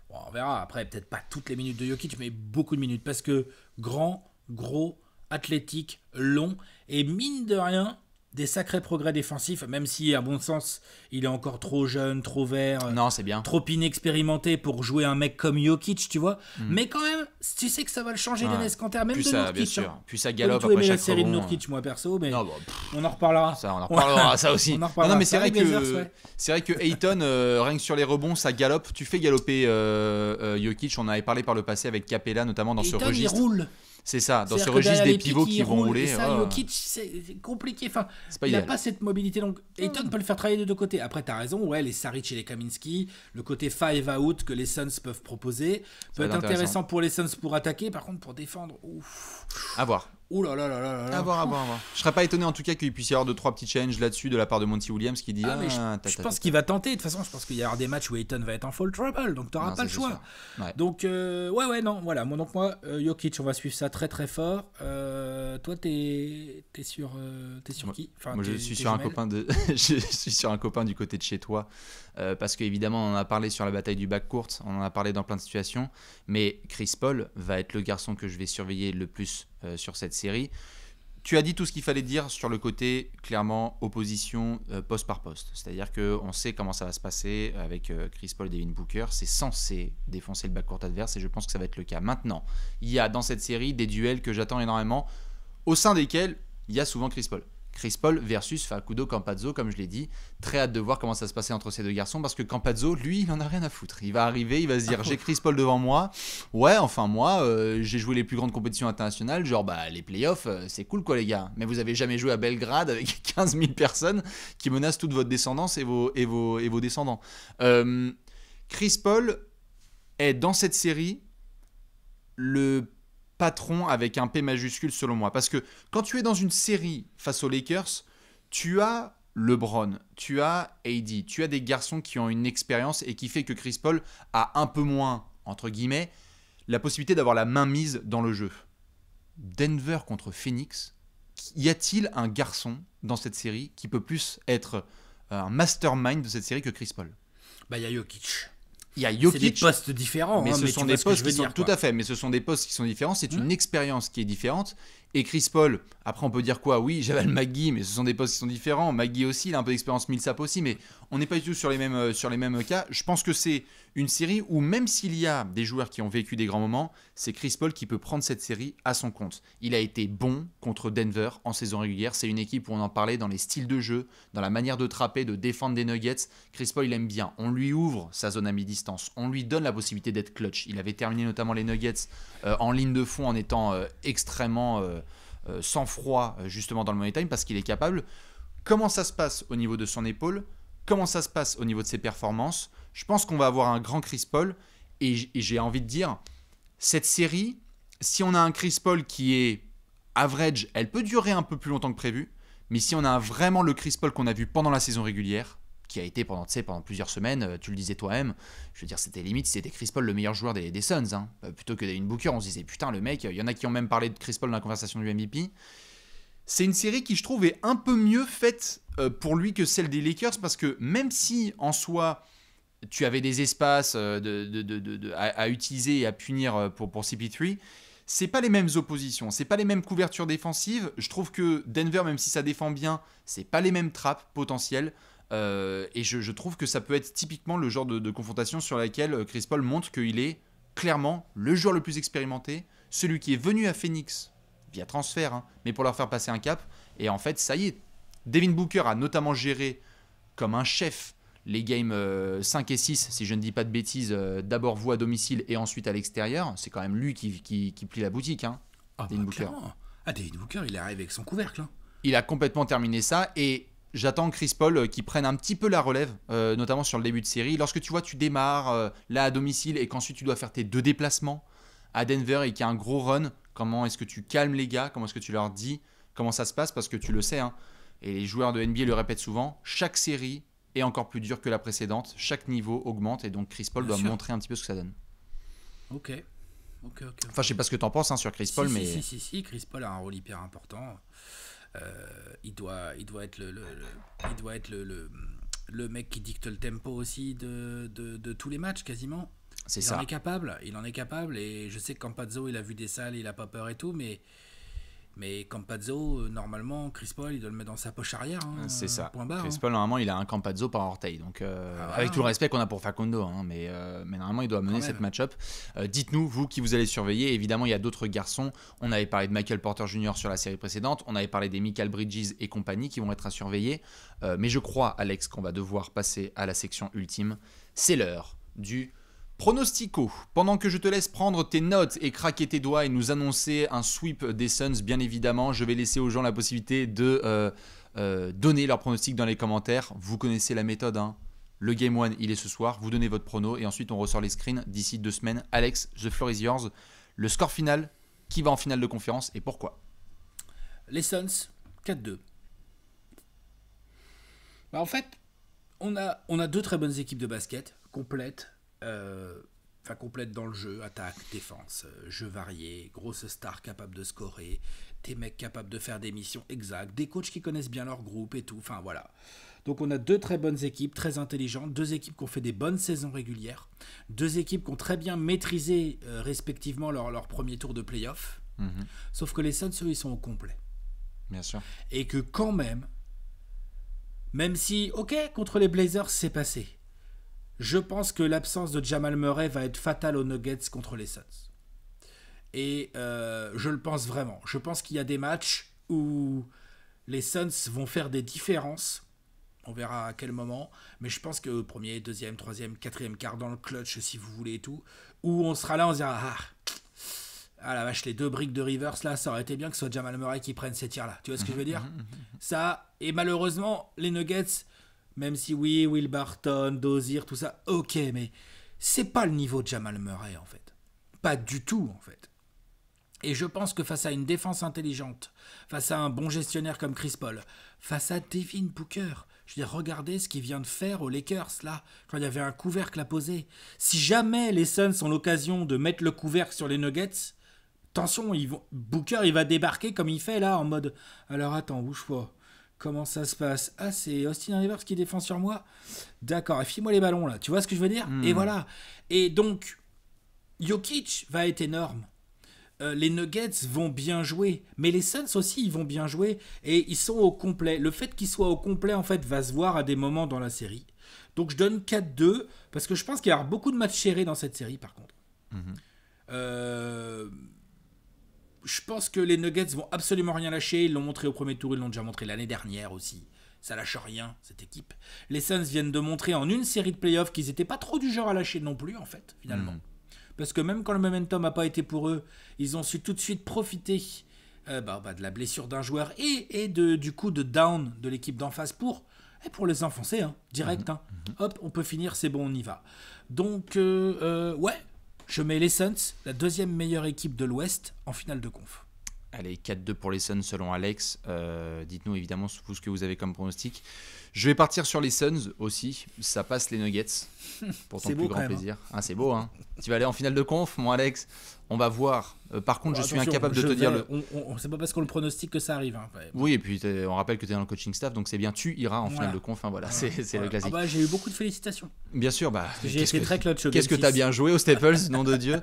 on verra. Après, peut-être pas toutes les minutes de Jokic, mais beaucoup de minutes. Parce que grand, gros, athlétique, long. Et mine de rien, des sacrés progrès défensifs, même si, à bon sens, il est encore trop jeune, trop vert, euh, non, c'est bien. trop inexpérimenté pour jouer un mec comme Jokic, tu vois. Hmm. Mais quand même, tu sais que ça va le changer, ouais. Dennis même de ça, hein. Puis ça galope après chaque série de Nourkic, euh. moi perso, mais on en reparlera. Ça, on en reparlera, ça aussi. Non, mais c'est vrai, que, c'est vrai que Ayton, euh, règne sur les rebonds, ça galope. Tu fais galoper Jokic, on en avait parlé par le passé avec Capella, notamment dans ce registre. Il roule. C'est ça, dans ce registre des pivots qui, vont rouler. Ça, ah. c'est compliqué. Enfin, il n'a pas cette mobilité. Donc, Ayton peut le faire travailler de deux côtés. Après, tu as raison. Ouais, les Saric et les Kaminski, le côté five out que les Suns peuvent proposer peut être intéressant. pour les Suns pour attaquer. Par contre, pour défendre, ouf. À voir. Ouh là là là là là. voir, à voir, Je serais pas étonné en tout cas qu'il puisse y avoir deux trois petits changes là-dessus de la part de Monty Williams qui dit. Ah, mais je, ah, pense qu'il va tenter. De toute façon, je pense qu'il y aura des matchs où Ayton va être en full trouble, donc t'auras pas le choix. Donc euh, ouais ouais non voilà. Moi donc moi euh, Jokic, on va suivre ça très très fort. Euh, toi t'es es sur es sur qui Moi je suis sur un copain de je suis sur un copain du côté de chez toi. Euh, parce qu'évidemment, on en a parlé sur la bataille du bac courte, on en a parlé dans plein de situations, mais Chris Paul va être le garçon que je vais surveiller le plus euh, sur cette série. Tu as dit tout ce qu'il fallait dire sur le côté clairement opposition euh, poste par poste. C'est-à-dire que on sait comment ça va se passer avec Chris Paul, et Devin Booker. C'est censé défoncer le bac court adverse et je pense que ça va être le cas. Maintenant, il y a dans cette série des duels que j'attends énormément, au sein desquels il y a souvent Chris Paul. Chris Paul versus Fakudo Campazzo, comme je l'ai dit. Très hâte de voir comment ça se passait entre ces deux garçons parce que Campazzo, lui, il en a rien à foutre. Il va arriver, il va se dire ah, j'ai Chris Paul devant moi. Ouais, enfin moi, euh, j'ai joué les plus grandes compétitions internationales, genre bah les playoffs, euh, c'est cool quoi les gars. Mais vous avez jamais joué à Belgrade avec 15 000 personnes qui menacent toute votre descendance et vos, et vos descendants. Euh, Chris Paul est dans cette série le patron avec un P majuscule selon moi. Parce que quand tu es dans une série face aux Lakers, tu as LeBron, tu as AD, tu as des garçons qui ont une expérience et qui fait que Chris Paul a un peu moins, entre guillemets, la possibilité d'avoir la main mise dans le jeu. Denver contre Phoenix, y a-t-il un garçon dans cette série qui peut plus être euh, un mastermind de cette série que Chris Paul Bah, il y a Jokic. Il y a C'est des postes différents. Mais hein, ce sont des postes qui sont dire, tout à fait. Mais ce sont des postes qui sont différents. C'est une mmh. expérience qui est différente. Et Chris Paul, après on peut dire quoi Oui, j'avais le McGee, mais ce sont des postes qui sont différents. McGee aussi, il a un peu d'expérience Millsap aussi, mais on n'est pas du tout sur les mêmes, euh, sur les mêmes cas. Je pense que c'est une série où même s'il y a des joueurs qui ont vécu des grands moments, c'est Chris Paul qui peut prendre cette série à son compte. Il a été bon contre Denver en saison régulière. C'est une équipe où on en parlait dans les styles de jeu, dans la manière de trapper, de défendre des nuggets. Chris Paul, il aime bien. On lui ouvre sa zone à mi-distance. On lui donne la possibilité d'être clutch. Il avait terminé notamment les nuggets euh, en ligne de fond en étant euh, extrêmement sans froid justement dans le money time parce qu'il est capable. Comment ça se passe au niveau de son épaule comment ça se passe au niveau de ses performances. Je pense qu'on va avoir un grand Chris Paul et j'ai envie de dire, cette série, si on a un Chris Paul qui est average, elle peut durer un peu plus longtemps que prévu, mais si on a vraiment le Chris Paul qu'on a vu pendant la saison régulière, qui a été pendant, pendant plusieurs semaines, euh, tu le disais toi-même, je veux dire, c'était limite, c'était Chris Paul le meilleur joueur des, Suns, hein. euh, plutôt que une Booker, on se disait, putain, le mec, il y en a qui ont même parlé de Chris Paul dans la conversation du MVP, c'est une série qui, je trouve, est un peu mieux faite euh, pour lui que celle des Lakers, parce que même si, en soi, tu avais des espaces euh, à, utiliser et à punir euh, pour, pour CP3, c'est pas les mêmes oppositions, c'est pas les mêmes couvertures défensives. Je trouve que Denver, même si ça défend bien, c'est pas les mêmes trappes potentielles. et je, trouve que ça peut être typiquement le genre de, de confrontation sur laquelle Chris Paul montre qu'il est clairement le joueur le plus expérimenté, celui qui est venu à Phoenix via transfert, hein, mais pour leur faire passer un cap. Et en fait, ça y est. Devin Booker a notamment géré comme un chef les games 5 euh, et 6, si je ne dis pas de bêtises, euh, d'abord vous à domicile et ensuite à l'extérieur. C'est quand même lui qui, plie la boutique. Hein, ah, Devin bah, Booker. Ah, David Booker, il arrive avec son couvercle. Hein. Il a complètement terminé ça et j'attends Chris Paul euh, qui prenne un petit peu la relève, notamment sur le début de série. Lorsque tu vois, tu démarres là à domicile et qu'ensuite tu dois faire tes deux déplacements à Denver et qu'il y a un gros run, Comment est-ce que tu calmes les gars Comment est-ce que tu leur dis comment ça se passe Parce que tu le sais, hein. et les joueurs de NBA le répètent souvent, chaque série est encore plus dure que la précédente, chaque niveau augmente, et donc Chris Paul doit montrer un petit peu ce que ça donne. Ok. Okay, okay, Enfin, je sais pas ce que tu en penses hein, sur Chris Paul, mais. Si, si, si, Chris Paul a un rôle hyper important. Euh, il, doit, il doit être le, doit être mec qui dicte le tempo aussi de tous les matchs quasiment ça. est capable, il en est capable. Et je sais que Campazzo, il a vu des salles, il a pas peur et tout, mais. Mais Campazzo, euh, normalement, Chris Paul, il doit le mettre dans sa poche arrière. Hein, c'est ça. Euh, Chris hein. Paul, normalement, il a un Campazzo par orteil. Donc, euh, ah avec tout le respect qu'on a pour Facundo, hein, mais, mais normalement, il doit mener cette match-up. Dites-nous, vous qui vous allez surveiller, évidemment, il y a d'autres garçons. On avait parlé de Michael Porter Jr. sur la série précédente. On avait parlé des Michael Bridges et compagnie qui vont être à surveiller. mais je crois, Alex, qu'on va devoir passer à la section ultime. C'est l'heure du Pronostico, pendant que je te laisse prendre tes notes et craquer tes doigts et nous annoncer un sweep des Suns, bien évidemment, je vais laisser aux gens la possibilité de euh, euh, donner leur pronostic dans les commentaires. Vous connaissez la méthode, hein. le Game one, il est ce soir, vous donnez votre prono et ensuite on ressort les screens d'ici deux semaines. Alex, The Floor is yours. Le score final, qui va en finale de conférence et pourquoi Les Suns, 4-2. Bah, en fait, on a, on a deux très bonnes équipes de basket, complètes, euh, enfin, complète dans le jeu, attaque, défense, euh, jeu varié, grosse star capable de scorer, des mecs capables de faire des missions exactes, des coachs qui connaissent bien leur groupe et tout, enfin voilà. Donc on a deux très bonnes équipes, très intelligentes, deux équipes qui ont fait des bonnes saisons régulières, deux équipes qui ont très bien maîtrisé euh, respectivement leur, leur, premier tour de playoff, mhm. sauf que les Suns, ils sont au complet. Bien sûr. Et que quand même, même si, ok, contre les Blazers, c'est passé, je pense que l'absence de Jamal Murray va être fatale aux Nuggets contre les Suns. Et euh, je le pense vraiment. Je pense qu'il y a des matchs où les Suns vont faire des différences. On verra à quel moment. Mais je pense que premier, deuxième, troisième, quatrième quart dans le clutch, si vous voulez et tout, où on sera là, on se dira Ah, ah la vache, les deux briques de Rivers, là, ça aurait été bien que ce soit Jamal Murray qui prenne ces tirs-là. Tu vois ce que je veux dire mmh, mmh, mmh, Ça, et malheureusement, les Nuggets même si oui, Will Barton, Dozier, tout ça, ok, mais c'est pas le niveau de Jamal Murray en fait. Pas du tout en fait. Et je pense que face à une défense intelligente, face à un bon gestionnaire comme Chris Paul, face à Devin Booker, je veux dire, regardez ce qu'il vient de faire aux Lakers, là, quand il y avait un couvercle à poser. Si jamais les Suns ont l'occasion de mettre le couvercle sur les Nuggets, attention, ils vont... Booker, il va débarquer comme il fait là, en mode Alors attends, je vois... Comment ça se passe Ah, c'est Austin Rivers qui défend sur moi D'accord, et moi les ballons là, tu vois ce que je veux dire hmm. Et voilà. Et donc, Jokic va être énorme. Euh, les Nuggets vont bien jouer, mais les Suns aussi, ils vont bien jouer et ils sont au complet. Le fait qu'ils soient au complet, en fait, va se voir à des moments dans la série. Donc je donne 4-2 parce que je pense qu'il y aura beaucoup de matchs chérés dans cette série, par contre. Mhm. Euh, je pense que les Nuggets vont absolument rien lâcher. Ils l'ont montré au premier tour, ils l'ont déjà montré l'année dernière aussi. Ça lâche rien, cette équipe. Les Suns viennent de montrer en une série de playoffs qu'ils n'étaient pas trop du genre à lâcher non plus, en fait, finalement. Mm. Parce que même quand le momentum n'a pas été pour eux, ils ont su tout de suite profiter euh, bah, bah, de la blessure d'un joueur et, de, du coup de down de l'équipe d'en face pour, pour les enfoncer, hein, direct. Mm-hmm. Hein. Mm-hmm. Hop, on peut finir, c'est bon, on y va. Donc, euh, euh, ouais, je mets les Suns, la deuxième meilleure équipe de l'Ouest, en finale de conf. Allez, 4-2 pour les Suns selon Alex. Euh, dites-nous évidemment ce que vous avez comme pronostic. Je vais partir sur les Suns aussi. Ça passe les Nuggets. Pour ton plus grand hein. plaisir. Ah, c'est beau, hein. tu vas aller en finale de conf, mon Alex. On va voir. Euh, par contre, je suis incapable de te dire le. c'est pas parce qu'on le pronostique que ça arrive. Hein. Oui, et puis on rappelle que tu es dans le coaching staff, donc c'est bien. Tu iras en finale de conf. Hein, voilà, c'est le classique. Ah bah, j'ai eu beaucoup de félicitations. Bien sûr, bah. J'ai été très clutch. Qu'est-ce que tu as bien joué aux Staples, nom de Dieu.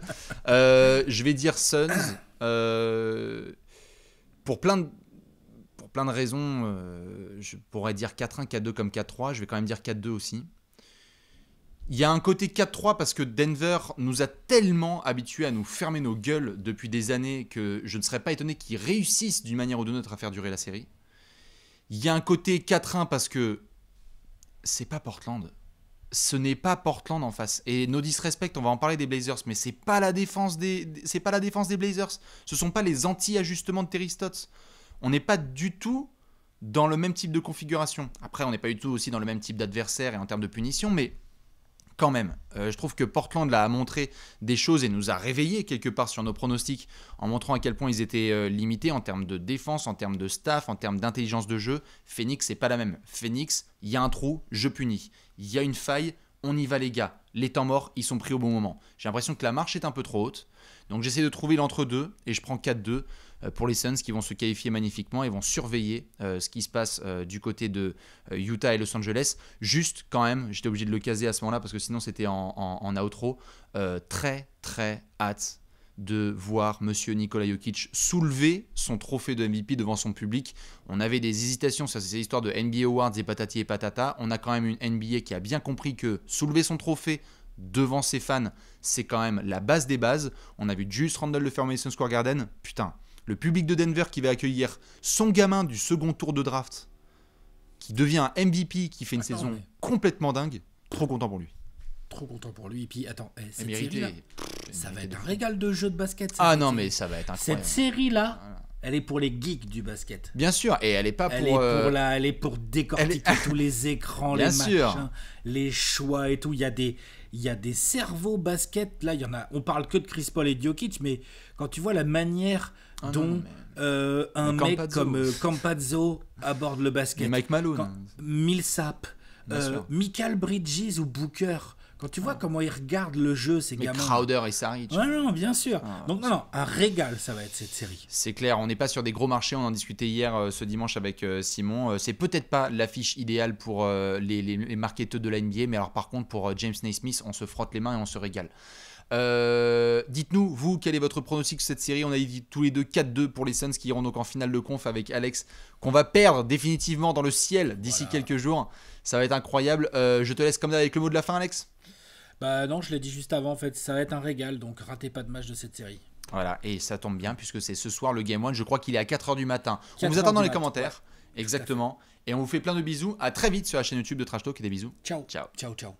Euh, je vais dire Suns. Euh, pour plein de plein de raisons, euh, je pourrais dire 4-1, 4-2 comme 4-3, je vais quand même dire 4-2 aussi. Il y a un côté 4-3 parce que Denver nous a tellement habitués à nous fermer nos gueules depuis des années que je ne serais pas étonné qu'ils réussissent d'une manière ou d'une autre à faire durer la série. Il y a un côté 4-1 parce que c'est pas Portland. Ce n'est pas Portland en face. Et nos disrespect, on va en parler des Blazers, mais c'est pas la défense des, c'est pas la défense des Blazers. Ce sont pas les anti-ajustements de Terry Stotts on n'est pas du tout dans le même type de configuration. Après, on n'est pas du tout aussi dans le même type d'adversaire et en termes de punition, mais quand même. Euh, je trouve que Portland a montré des choses et nous a réveillés quelque part sur nos pronostics en montrant à quel point ils étaient euh, limités en termes de défense, en termes de staff, en termes d'intelligence de jeu. Phoenix, c'est pas la même. Phoenix, il y a un trou, je punis. Il y a une faille, on y va les gars. Les temps morts, ils sont pris au bon moment. J'ai l'impression que la marche est un peu trop haute. Donc j'essaie de trouver l'entre-deux et je prends 4-2. Euh, pour les Suns qui vont se qualifier magnifiquement et vont surveiller euh, ce qui se passe euh, du côté de Utah et Los Angeles. Juste quand même, j'étais obligé de le caser à ce moment-là parce que sinon c'était en, outro. très très hâte de voir Monsieur Nikola Jokic soulever son trophée de MVP devant son public. On avait des hésitations sur ces histoires de NBA Awards et patati et patata. On a quand même une NBA qui a bien compris que soulever son trophée devant ses fans, c'est quand même la base des bases. On a vu juste Randall le faire au Madison Square Garden. Putain, le public de Denver qui va accueillir son gamin du second tour de draft, qui devient un MVP, qui fait une saison complètement dingue, trop content pour lui. Trop content pour lui. Et puis, attends, c'est eh, cette ça va être un régal de jeu de basket. Ah non, mais ça va être incroyable. Cette série-là, Elle est pour les geeks du basket. Bien sûr, et elle est pas pour. Euh, elle est pour, elle est pour décortiquer tous les écrans, les matchs, les choix et tout. Il y a des, il y a des cerveaux basket. Là, il y en a. On parle que de Chris Paul et Jokic, mais quand tu vois la manière ah dont euh, un mec comme euh, Campazzo aborde le basket, et Mike Malone, Milsap, Millsap, euh, Michael Bridges ou Booker, tu vois ah. comment ils regardent le jeu, ces Mais gamins. Crowder et Saric. Ouais, non, bien sûr. Ah. Donc, non, non, un régal, ça va être cette série. C'est clair, on n'est pas sur des gros marchés. On en discutait hier, euh, ce dimanche, avec euh, Simon. Euh, c'est peut-être pas l'affiche idéale pour les, les, marketeurs de la NBA. Mais alors, par contre, pour James Naismith, on se frotte les mains et on se régale. Dites-nous, vous, quel est votre pronostic sur cette série On a dit tous les deux 4-2 pour les Suns qui iront donc en finale de conf avec Alex, qu'on va perdre définitivement dans le ciel d'ici quelques jours. Ça va être incroyable. je te laisse comme ça avec le mot de la fin, Alex. Bah non, je l'ai dit juste avant, en fait, ça va être un régal, donc ratez pas de match de cette série. Voilà, et ça tombe bien puisque c'est ce soir le Game One. Je crois qu'il est à 4h du matin. On vous attend dans les commentaires. Exactement. Et on vous fait plein de bisous. À très vite sur la chaîne YouTube de Trash Talk et des bisous. Ciao. Ciao. Ciao, ciao.